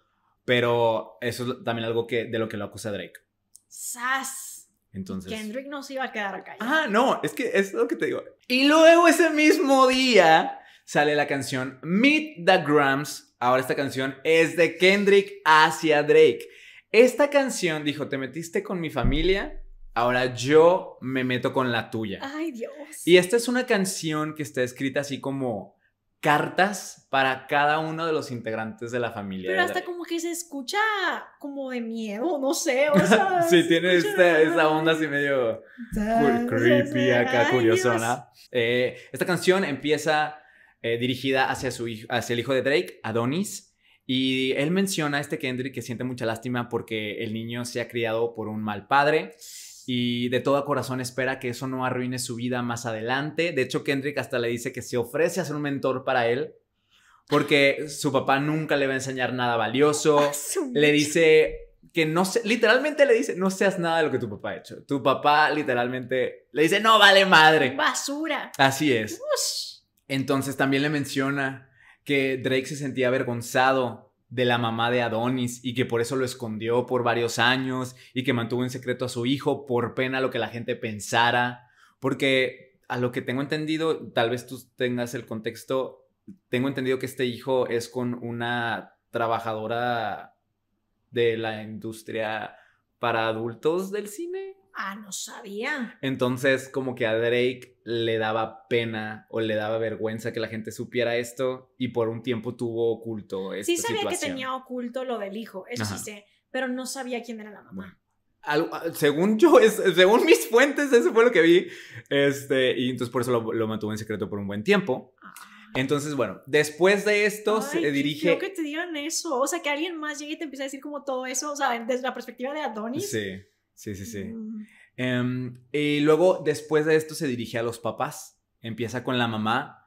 pero eso es también algo que, de lo que lo acusa Drake. ¡Sas! Entonces. Kendrick no se iba a quedar callado. Ah, no, es que es lo que te digo. Y luego ese mismo día sale la canción Meet the Grams. Ahora esta canción es de Kendrick hacia Drake. Esta canción dijo, te metiste con mi familia, ahora yo me meto con la tuya. Ay Dios. Y esta es una canción que está escrita así como cartas para cada uno de los integrantes de la familia. Pero hasta como que se escucha como de miedo, no sé, o sí, tiene esta, onda así medio creepy acá, curiosona. Eh, esta canción empieza eh, dirigida hacia, su, hacia el hijo de Drake, Adonis. Y él menciona a este Kendrick que siente mucha lástima porque el niño se ha criado por un mal padre y de todo corazón espera que eso no arruine su vida más adelante. De hecho, Kendrick hasta le dice que se ofrece a ser un mentor para él porque su papá nunca le va a enseñar nada valioso. Ah, le dice que no se, literalmente le dice, no seas nada de lo que tu papá ha hecho. Tu papá literalmente le dice, no vale madre. Basura. Así es. Entonces también le menciona que Drake se sentía avergonzado de la mamá de Adonis y que por eso lo escondió por varios años y que mantuvo en secreto a su hijo por pena lo que la gente pensara, porque a lo que tengo entendido, tal vez tú tengas el contexto, tengo entendido que este hijo es con una trabajadora de la industria para adultos del cine. Ah, no sabía. Entonces, como que a Drake le daba pena o le daba vergüenza que la gente supiera esto y por un tiempo tuvo oculto esta Sí sabía que tenía oculto lo del hijo, eso sí sé, pero no sabía quién era la mamá. según yo, es, según mis fuentes, eso fue lo que vi. Este, y entonces por eso lo, mantuvo en secreto por un buen tiempo. Ah. Entonces, bueno, después de esto se dirige. Creo que te digan eso. O sea, que alguien más llegue y te empiece a decir como todo eso, o sea, desde la perspectiva de Adonis. Sí. Sí, sí, sí. Mm. Em, y luego, después de esto, se dirige a los papás. Empieza con la mamá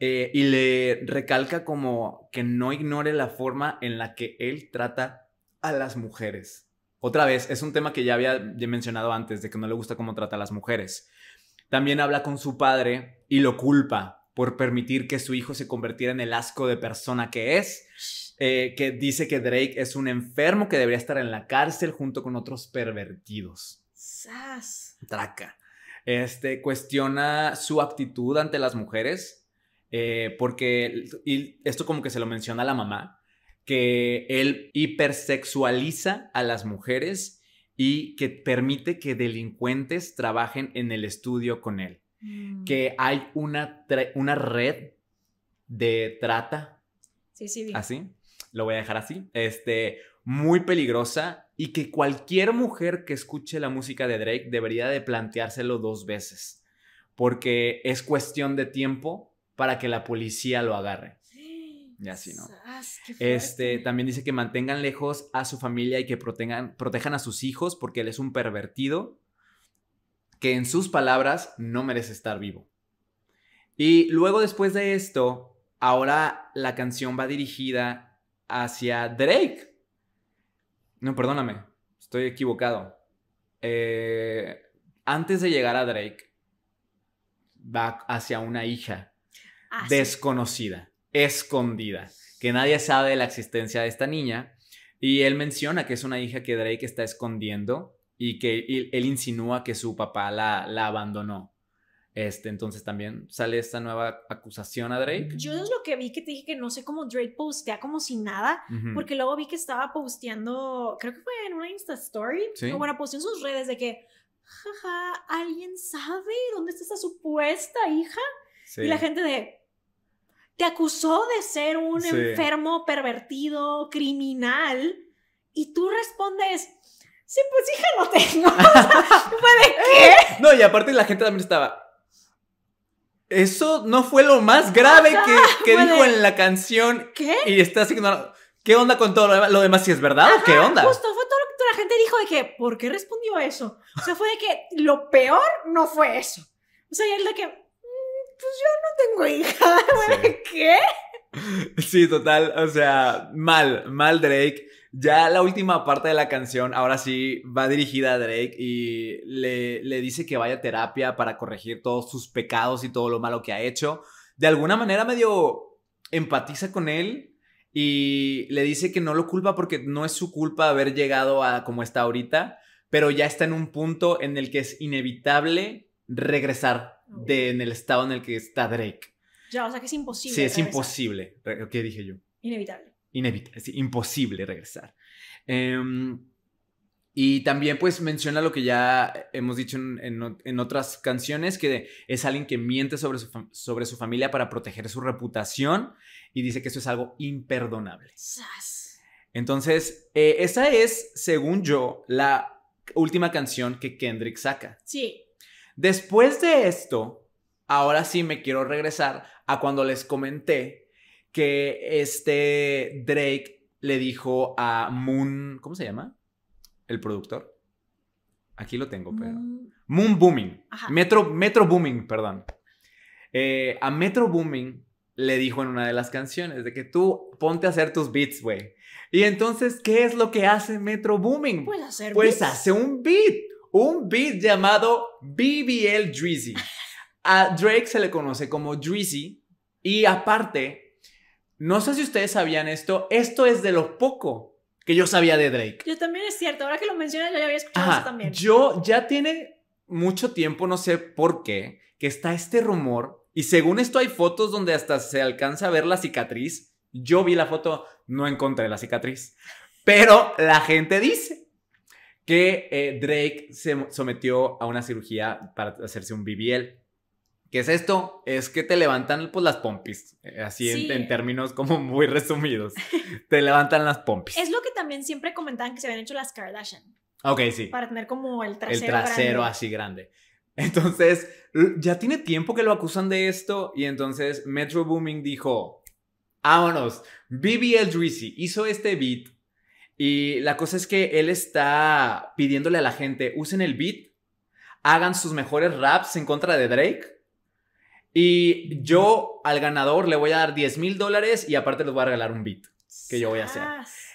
eh, y le recalca como que no ignore la forma en la que él trata a las mujeres. Otra vez, es un tema que ya había mencionado antes, de que no le gusta cómo trata a las mujeres. También habla con su padre y lo culpa por permitir que su hijo se convirtiera en el asco de persona que es, eh, que dice que Drake es un enfermo que debería estar en la cárcel junto con otros pervertidos. ¡Sas! Traca. Este, cuestiona su actitud ante las mujeres, eh, porque, esto como que se lo menciona a la mamá, que él hipersexualiza a las mujeres y que permite que delincuentes trabajen en el estudio con él. Mm. que hay una, una red de trata. Sí, sí. Así, lo voy a dejar así. Este, muy peligrosa y que cualquier mujer que escuche la música de Drake debería de planteárselo dos veces, porque es cuestión de tiempo para que la policía lo agarre. Y así, ¿no? Este, también dice que mantengan lejos a su familia y que protejan a sus hijos porque él es un pervertido que en sus palabras no merece estar vivo. Y luego después de esto, ahora la canción va dirigida hacia Drake. No, perdóname, estoy equivocado. Eh, antes de llegar a Drake, va hacia una hija ah, desconocida, escondida, que nadie sabe de la existencia de esta niña. Y él menciona que es una hija que Drake está escondiendo y que él, insinúa que su papá la, abandonó. Este, entonces también sale esta nueva acusación a Drake. Yo es lo que vi que te dije que no sé cómo Drake postea como si nada, porque luego vi que estaba posteando, creo que fue en una Insta Story, bueno, posteó en sus redes de que, jaja, ¿alguien sabe dónde está esa supuesta hija? Y la gente de, te acusó de ser un enfermo, pervertido, criminal, y tú respondes, sí, pues hija no tengo. qué? No, y aparte la gente también estaba. Eso no fue lo más grave que, dijo en la canción. ¿Qué? Y está así ¿Qué onda con todo lo demás? si es verdad o qué onda? Justo, fue todo lo que la gente dijo de que, ¿por qué respondió a eso? O sea, fue de que lo peor no fue eso. O sea, y el de que, mm, pues yo no tengo hija. ¿Qué? Sí, total. O sea, mal, mal Drake. Ya la última parte de la canción, ahora sí, va dirigida a Drake y le, dice que vaya a terapia para corregir todos sus pecados y todo lo malo que ha hecho. De alguna manera medio empatiza con él y le dice que no lo culpa porque no es su culpa haber llegado a como está ahorita, pero ya está en un punto en el que es inevitable regresar en el estado en el que está Drake. Ya, o sea que es imposible. Sí, es imposible. ¿Qué dije yo? Inevitable inevitable, imposible regresar. Em, y también pues menciona lo que ya hemos dicho en, otras canciones, que es alguien que miente sobre su, sobre su familia para proteger su reputación y dice que eso es algo imperdonable. Entonces, eh, esa es, según yo, la última canción que Kendrick saca. Sí. Después de esto, ahora sí me quiero regresar a cuando les comenté que este Drake le dijo a Moon, ¿cómo se llama? El productor. Aquí lo tengo, pero. Moon, Booming. Metro, Metro Booming, perdón. Eh, a Metro Booming le dijo en una de las canciones de que tú ponte a hacer tus beats, güey. Y entonces, ¿qué es lo que hace Metro Booming? Pues, pues hace un beat, un beat llamado BBL Drizzy. A Drake se le conoce como Drizzy y aparte no sé si ustedes sabían esto, esto es de lo poco que yo sabía de Drake. Yo también es cierto, ahora que lo mencionas yo ya había escuchado eso también. Yo ya tiene mucho tiempo, no sé por qué, que está este rumor y según esto hay fotos donde hasta se alcanza a ver la cicatriz. Yo vi la foto, no encontré la cicatriz, pero la gente dice que eh, Drake se sometió a una cirugía para hacerse un BBL. ¿Qué es esto? Es que te levantan pues, las pompis, eh, así en, términos como muy resumidos. te levantan las pompis. Es lo que también siempre comentaban que se habían hecho las Kardashian. Ok, sí. Para tener como el trasero. El trasero así grande. Entonces, ya tiene tiempo que lo acusan de esto y entonces Metro Booming dijo, vámonos, BBL Drizzy hizo este beat y la cosa es que él está pidiéndole a la gente, usen el beat, hagan sus mejores raps en contra de Drake y yo al ganador le voy a dar 10 mil dólares y aparte les voy a regalar un beat que yo voy a hacer.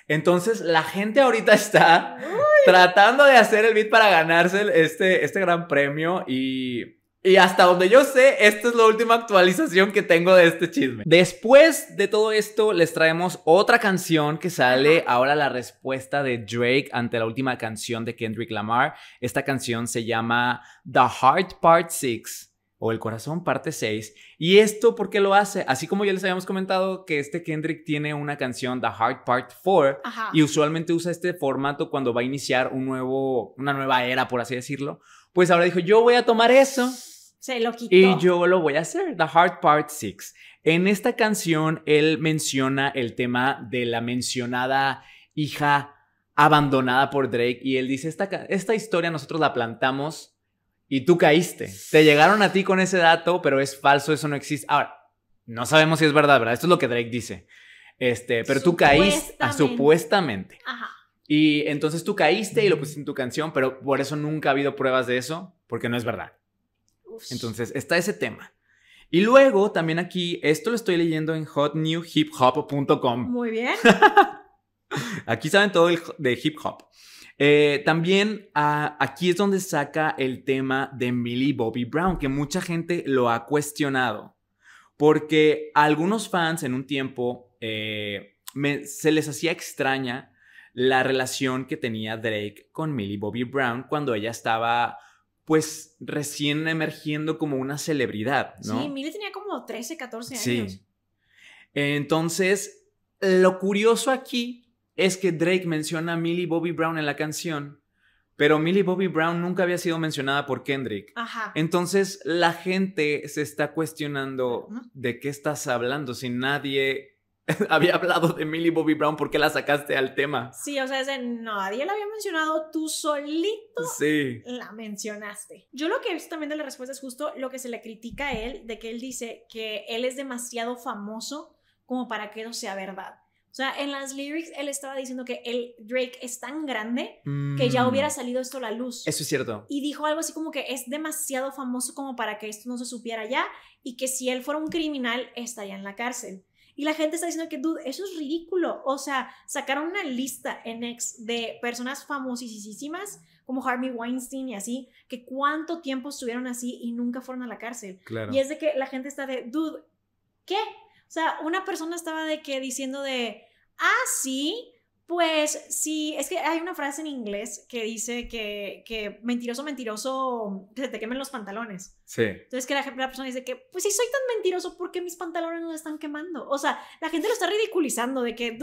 Entonces la gente ahorita está tratando de hacer el beat para ganarse este, este gran premio y hasta donde yo sé, esta es la última actualización que tengo de este chisme. Después de todo esto, les traemos otra canción que sale ahora la respuesta de Drake ante la última canción de Kendrick Lamar. Esta canción se llama The Heart Part 6 o El Corazón parte 6. ¿Y esto por qué lo hace? Así como ya les habíamos comentado que este Kendrick tiene una canción, The Hard Part 4, y usualmente usa este formato cuando va a iniciar un nuevo, una nueva era, por así decirlo. Pues ahora dijo, yo voy a tomar eso. Se lo quitó. Y yo lo voy a hacer, The Hard Part 6. En esta canción, él menciona el tema de la mencionada hija abandonada por Drake y él dice, esta, esta historia nosotros la plantamos y tú caíste. Te llegaron a ti con ese dato, pero es falso, eso no existe. Ahora, no sabemos si es verdad, ¿verdad? Esto es lo que Drake dice. Este, pero tú caíste, ah, supuestamente. Ajá. Y entonces tú caíste y lo pusiste en tu canción, pero por eso nunca ha habido pruebas de eso, porque no es verdad. Entonces, está ese tema. Y luego también aquí, esto lo estoy leyendo en hotnewhiphop.com. Muy bien. aquí saben todo el, de hip hop. Eh, también ah, aquí es donde saca el tema de Millie Bobby Brown, que mucha gente lo ha cuestionado, porque a algunos fans en un tiempo eh, se les hacía extraña la relación que tenía Drake con Millie Bobby Brown cuando ella estaba pues recién emergiendo como una celebridad, Sí, Millie tenía como 13, 14 años. Entonces, lo curioso aquí es que Drake menciona a Millie Bobby Brown en la canción, pero Millie Bobby Brown nunca había sido mencionada por Kendrick. Ajá. Entonces la gente se está cuestionando de qué estás hablando si nadie había hablado de Millie Bobby Brown, ¿por qué la sacaste al tema? Sí, o sea, de nadie la había mencionado, tú solito la mencionaste. Yo lo que he visto también de la respuesta es justo lo que se le critica a él, de que él dice que él es demasiado famoso como para que no sea verdad. O sea, en las lyrics él estaba diciendo que el Drake es tan grande que ya mm. hubiera salido esto a la luz. Eso es cierto. Y dijo algo así como que es demasiado famoso como para que esto no se supiera ya y que si él fuera un criminal estaría en la cárcel. Y la gente está diciendo que, dude, eso es ridículo. O sea, sacaron una lista en ex de personas famosísimas como Harvey Weinstein y así, que cuánto tiempo estuvieron así y nunca fueron a la cárcel. Claro. Y es de que la gente está de, dude, ¿qué? O sea, una persona estaba de que diciendo de, ah, sí, pues sí, es que hay una frase en inglés que dice que, mentiroso, mentiroso, se te quemen los pantalones. Sí. Entonces que la, persona dice que, pues si soy tan mentiroso, ¿por qué mis pantalones no están quemando? O sea, la gente lo está ridiculizando de que,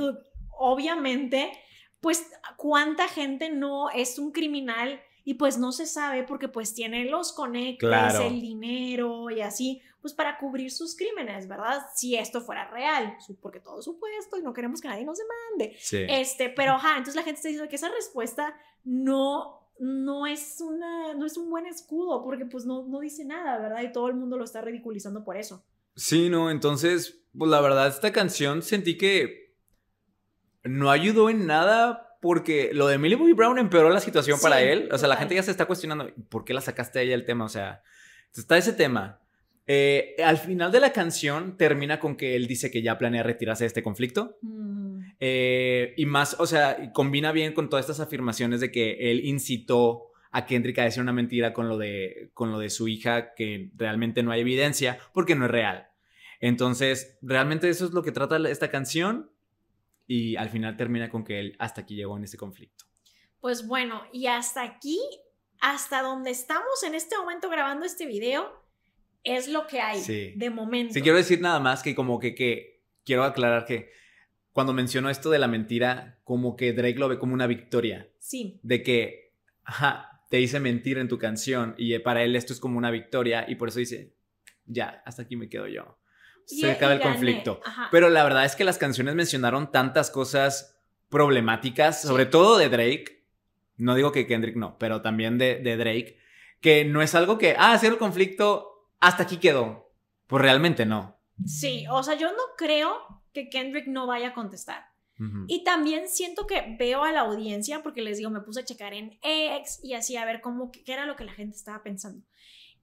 obviamente, pues cuánta gente no es un criminal y pues no se sabe porque pues tiene los conectes, el dinero y así pues para cubrir sus crímenes, ¿verdad? Si esto fuera real, porque todo supuesto y no queremos que nadie nos demande. Sí. Este, pero ajá, entonces la gente está diciendo que esa respuesta no no es una no es un buen escudo porque pues no no dice nada, ¿verdad? Y todo el mundo lo está ridiculizando por eso. Sí, no, entonces, pues la verdad esta canción sentí que no ayudó en nada porque lo de Millie Bobby Brown empeoró la situación para él. O sea, la gente ya se está cuestionando, ¿por qué la sacaste ella el tema? O sea, está ese tema. Eh, al final de la canción termina con que él dice que ya planea retirarse de este conflicto. Mm. Eh, y más, o sea, combina bien con todas estas afirmaciones de que él incitó a Kendrick a decir una mentira con lo de, con lo de su hija, que realmente no hay evidencia, porque no es real. Entonces, realmente eso es lo que trata esta canción y al final termina con que él hasta aquí llegó en este conflicto. Pues bueno, y hasta aquí, hasta donde estamos en este momento grabando este video, es lo que hay de momento. Sí, quiero decir nada más que como que, quiero aclarar que cuando mencionó esto de la mentira, como que Drake lo ve como una victoria. Sí. De que, ajá, te hice mentir en tu canción y eh, para él esto es como una victoria y por eso dice, ya, hasta aquí me quedo yo. Se e, acaba el conflicto. Pero la verdad es que las canciones mencionaron tantas cosas problemáticas, sobre todo de Drake. No digo que Kendrick no, pero también de, Drake, que no es algo que, ah, cierro el conflicto, hasta aquí quedó. Pues realmente no. Sí, o sea, yo no creo que Kendrick no vaya a contestar. Y también siento que veo a la audiencia, porque les digo, me puse a checar en X y así a ver cómo, qué era lo que la gente estaba pensando.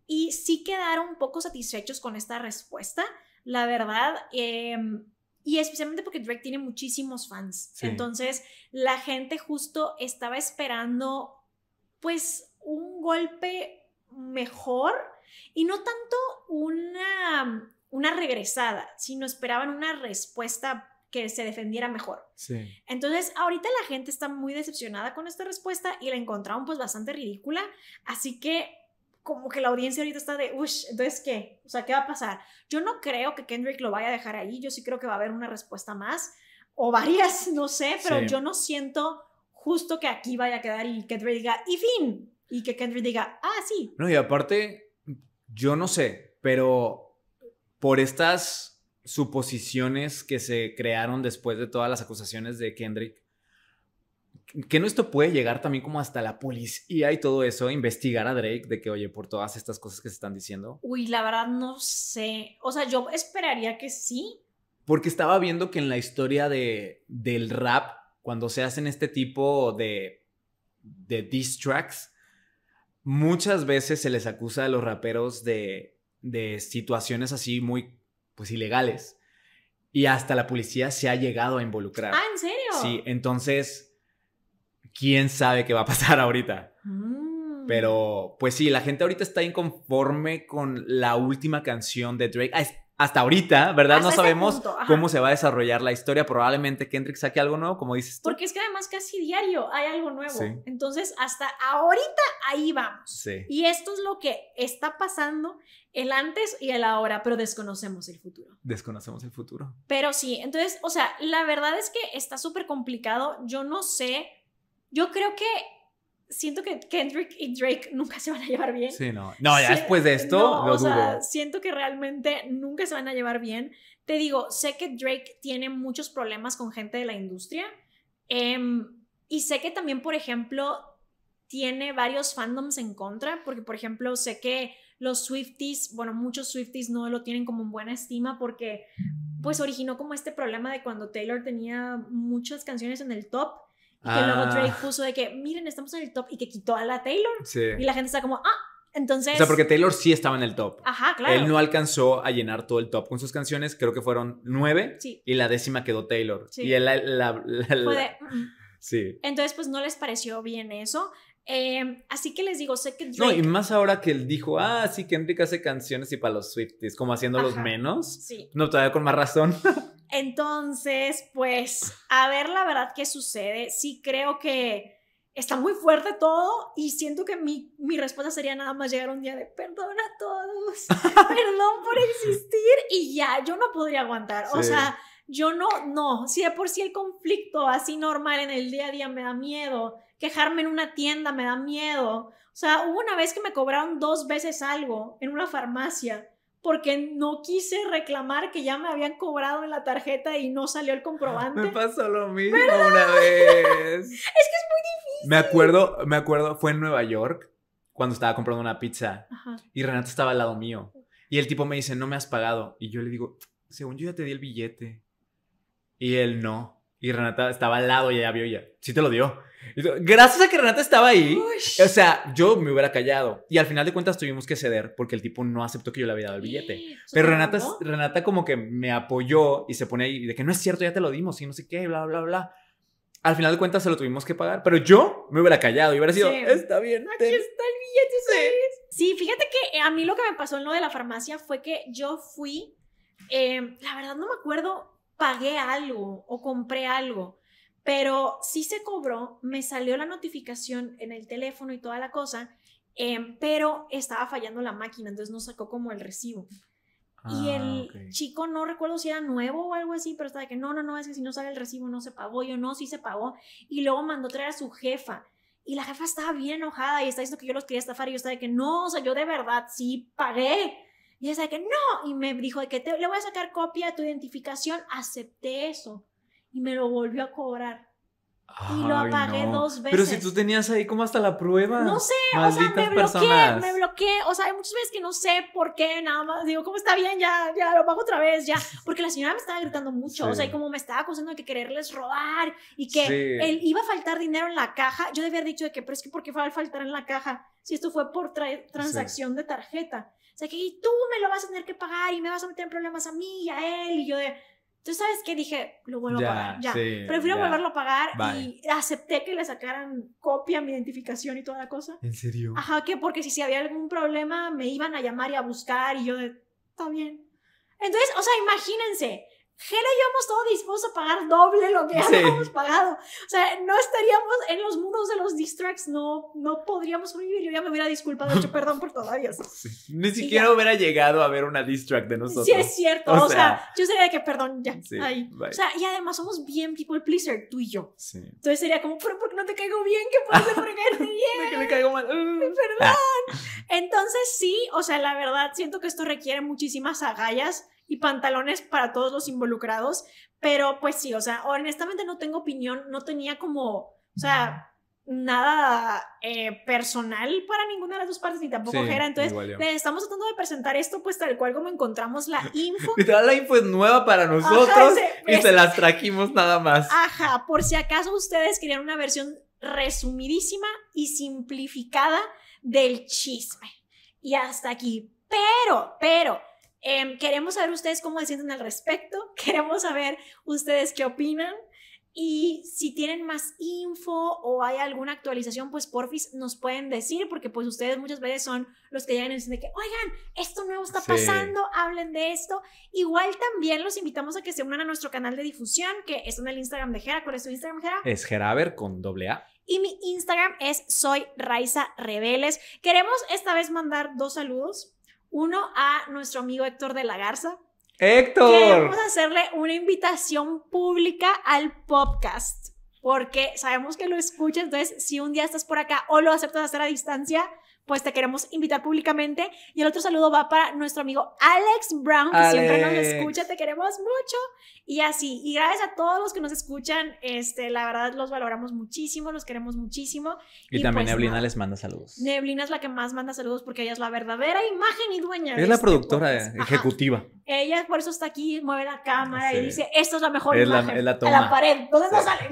Y sí quedaron un poco satisfechos con esta respuesta, la verdad. Em, y especialmente porque Drake tiene muchísimos fans. Entonces, la gente justo estaba esperando, pues, un golpe mejor y no tanto una, una regresada, sino esperaban una respuesta que se defendiera mejor. Entonces, ahorita la gente está muy decepcionada con esta respuesta y la encontraron pues bastante ridícula, así que como que la audiencia ahorita está de, uff, entonces qué, o sea, ¿qué va a pasar? Yo no creo que Kendrick lo vaya a dejar ahí, yo sí creo que va a haber una respuesta más o varias, no sé, pero yo no siento justo que aquí vaya a quedar y Kendrick diga, y fin, y que Kendrick diga, ah, sí. No, y aparte, yo no sé, pero por estas suposiciones que se crearon después de todas las acusaciones de Kendrick, que no esto puede llegar también como hasta la policía y todo eso, investigar a Drake de que, oye, por todas estas cosas que se están diciendo? Uy, la verdad no sé. O sea, yo esperaría que sí. Porque estaba viendo que en la historia de, del rap, cuando se hacen este tipo de, de diss tracks, muchas veces se les acusa a los raperos de, situaciones así muy, pues, ilegales. Y hasta la policía se ha llegado a involucrar. Ah, ¿en serio? Sí, entonces, ¿quién sabe qué va a pasar ahorita? Mm. Pero, pues sí, la gente ahorita está inconforme con la última canción de Drake. Ah, hasta ahorita, ¿verdad? no sabemos cómo se va a desarrollar la historia. Probablemente Kendrick saque algo nuevo, como dices. Tú. Porque es que además casi diario hay algo nuevo. Entonces, hasta ahorita ahí vamos. Sí. Y esto es lo que está pasando, el antes y el ahora, pero desconocemos el futuro. Desconocemos el futuro. Pero sí, entonces, o sea, la verdad es que está súper complicado. Yo no sé, yo creo que siento que Kendrick y Drake nunca se van a llevar bien. Sí, no. No, ya después de esto, lo o siento que realmente nunca se van a llevar bien. Te digo, sé que Drake tiene muchos problemas con gente de la industria. Em, y sé que también, por ejemplo, tiene varios fandoms en contra, porque, por ejemplo, sé que los Swifties, bueno, muchos Swifties no lo tienen como en buena estima porque, pues, originó como este problema de cuando Taylor tenía muchas canciones en el top y que luego Drake ah. puso de que, miren, estamos en el top y que quitó a la Taylor. Y la gente está como, ah, entonces. O sea, porque Taylor sí estaba en el top. Ajá, claro. Él no alcanzó a llenar todo el top con sus canciones, creo que fueron nueve. Sí. Y la décima quedó Taylor. Sí. Y él la. la, mm, mm". sí. Entonces, pues no les pareció bien eso. Em, así que les digo, sé que. Drake... No, y más ahora que él dijo, ah, sí, Kendrick hace canciones y para los Swifties, como haciendo los menos. Sí. No, todavía con más razón. Entonces, pues, a ver la verdad qué sucede. Sí creo que está muy fuerte todo y siento que mi, mi respuesta sería nada más llegar un día de perdón a todos, perdón por existir y ya, yo no podría aguantar. O sea, yo no, no, si de por sí el conflicto así normal en el día a día me da miedo, quejarme en una tienda me da miedo. O sea, hubo una vez que me cobraron dos veces algo en una farmacia porque no quise reclamar que ya me habían cobrado en la tarjeta y no salió el comprobante. Me pasó lo mismo una vez. es que es muy difícil. Me acuerdo, me acuerdo, fue en Nueva York cuando estaba comprando una pizza y Renata estaba al lado mío y el tipo me dice, no me has pagado. Y yo le digo, según yo ya te di el billete. Y él no. Y Renata estaba al lado y ella vio ya. Sí te lo dio. Gracias a que Renata estaba ahí, o sea, yo me hubiera callado. Y al final de cuentas tuvimos que ceder porque el tipo no aceptó que yo le había dado el billete. Pero Renata, Renata como que me apoyó y se pone ahí de que no es cierto, ya te lo dimos y no sé qué, bla, bla, bla. Al final de cuentas se lo tuvimos que pagar, pero yo me hubiera callado y hubiera sido, está bien. Aquí está el billete, Sí. fíjate que eh, a mí lo que me pasó en lo de la farmacia fue que yo fui, eh, la verdad no me acuerdo, pagué algo o compré algo pero sí se cobró, me salió la notificación en el teléfono y toda la cosa, em, pero estaba fallando la máquina, entonces no sacó como el recibo. y ah, el chico, no recuerdo si era nuevo o algo así, pero estaba de que no, no, no, es que si no sale el recibo no se pagó, yo no, sí se pagó. Y luego mandó traer a su jefa. Y la jefa estaba bien enojada y está diciendo que yo los quería estafar y yo estaba de que no, o sea, yo de verdad sí pagué. Y ella estaba de que no, y me dijo de que le voy a sacar copia de tu identificación, acepté eso y me lo volvió a cobrar. y lo apagué dos veces. Pero si tú tenías ahí como hasta la prueba. No sé, o sea, me bloqueé, me bloqueé. O sea, hay muchas veces que no sé por qué, nada más. Digo, ¿cómo está bien, ya, ya lo pago otra vez, ya. Porque la señora me estaba gritando mucho, o sea, y como me estaba acusando de que quererles robar y que él iba a faltar dinero en la caja. Yo debía haber dicho de que, pero es que ¿por qué va a faltar en la caja? Si esto fue por transacción de tarjeta. O sea, que tú me lo vas a tener que pagar y me vas a meter en problemas a mí y a él. Y yo de tú ¿sabes qué? Dije, lo vuelvo a pagar, ya. Prefiero volverlo a pagar y acepté que le sacaran copia, mi identificación y toda la cosa. ¿En serio? Ajá, que porque si, si había algún problema me iban a llamar y a buscar y yo de, está bien. Entonces, o sea, imagínense, Gena y yo hemos estado dispuestos a pagar doble lo que habíamos pagado. O sea, no estaríamos en los mundos de los distracts, no, no podríamos vivir Yo ya me hubiera disculpado, de hecho, perdón por todavía. Sí. Ni siquiera hubiera llegado a ver una distract de nosotros. Sí, es cierto. O, sea, yo sería de que perdón, ya. O sea, y además somos bien people pleaser, tú y yo. Entonces sería como, pero ¿por qué no te caigo bien? ¿Qué puedes hacer caerte bien? que me caigo mal. Perdón. Ah. Entonces sí, o sea, la verdad, siento que esto requiere muchísimas agallas y pantalones para todos los involucrados, pero pues sí, o sea, honestamente no tengo opinión, no tenía como, o sea, nada eh, personal para ninguna de las dos partes, ni tampoco era. Entonces, estamos tratando de presentar esto, pues tal cual como encontramos la info. la info es nueva para nosotros y se las trajimos nada más. Ajá, por si acaso ustedes querían una versión resumidísima y simplificada del chisme. Y hasta aquí. Pero, pero, Em, queremos saber ustedes cómo se sienten al respecto, queremos saber ustedes qué opinan y si tienen más info o hay alguna actualización, pues porfis nos pueden decir, porque pues ustedes muchas veces son los que llegan y dicen de que, oigan, esto nuevo está pasando, hablen de esto. Igual también los invitamos a que se unan a nuestro canal de difusión, que es en el Instagram de Jera. ¿Cuál es tu Instagram, Jera? Es geraver con doble A. Y mi Instagram es soy Queremos esta vez mandar dos saludos uno a nuestro amigo Héctor de la Garza. Héctor. a hacerle una invitación pública al podcast, porque sabemos que lo escuchas, entonces si un día estás por acá o lo aceptas hacer a distancia, pues te queremos invitar públicamente. Y el otro saludo va para nuestro amigo Alex Brown, que siempre nos escucha, te queremos mucho. Y así, y gracias a todos los que nos escuchan, este, la verdad los valoramos muchísimo, los queremos muchísimo. Y, también pues Neblina les manda saludos. Neblina es la que más manda saludos porque ella es la verdadera imagen y dueña. Es la este productora ejecutiva. Ella por eso está aquí, mueve la cámara y dice, esto es la mejor imagen. La, A la pared, ¿dónde no salen?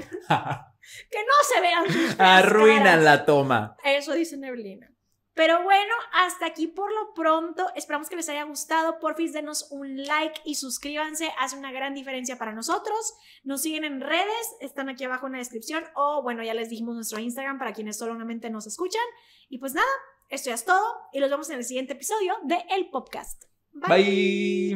que no se vean Arruinan la toma. Eso dice Neblina. Pero bueno, hasta aquí por lo pronto. Esperamos que les haya gustado. Por fin, denos un like y suscríbanse. Hace una gran diferencia para nosotros. Nos siguen en redes, están aquí abajo en la descripción. O bueno, ya les dijimos nuestro Instagram para quienes solamente nos escuchan. Y pues nada, esto ya es todo. Y los vemos en el siguiente episodio de El Podcast. Bye.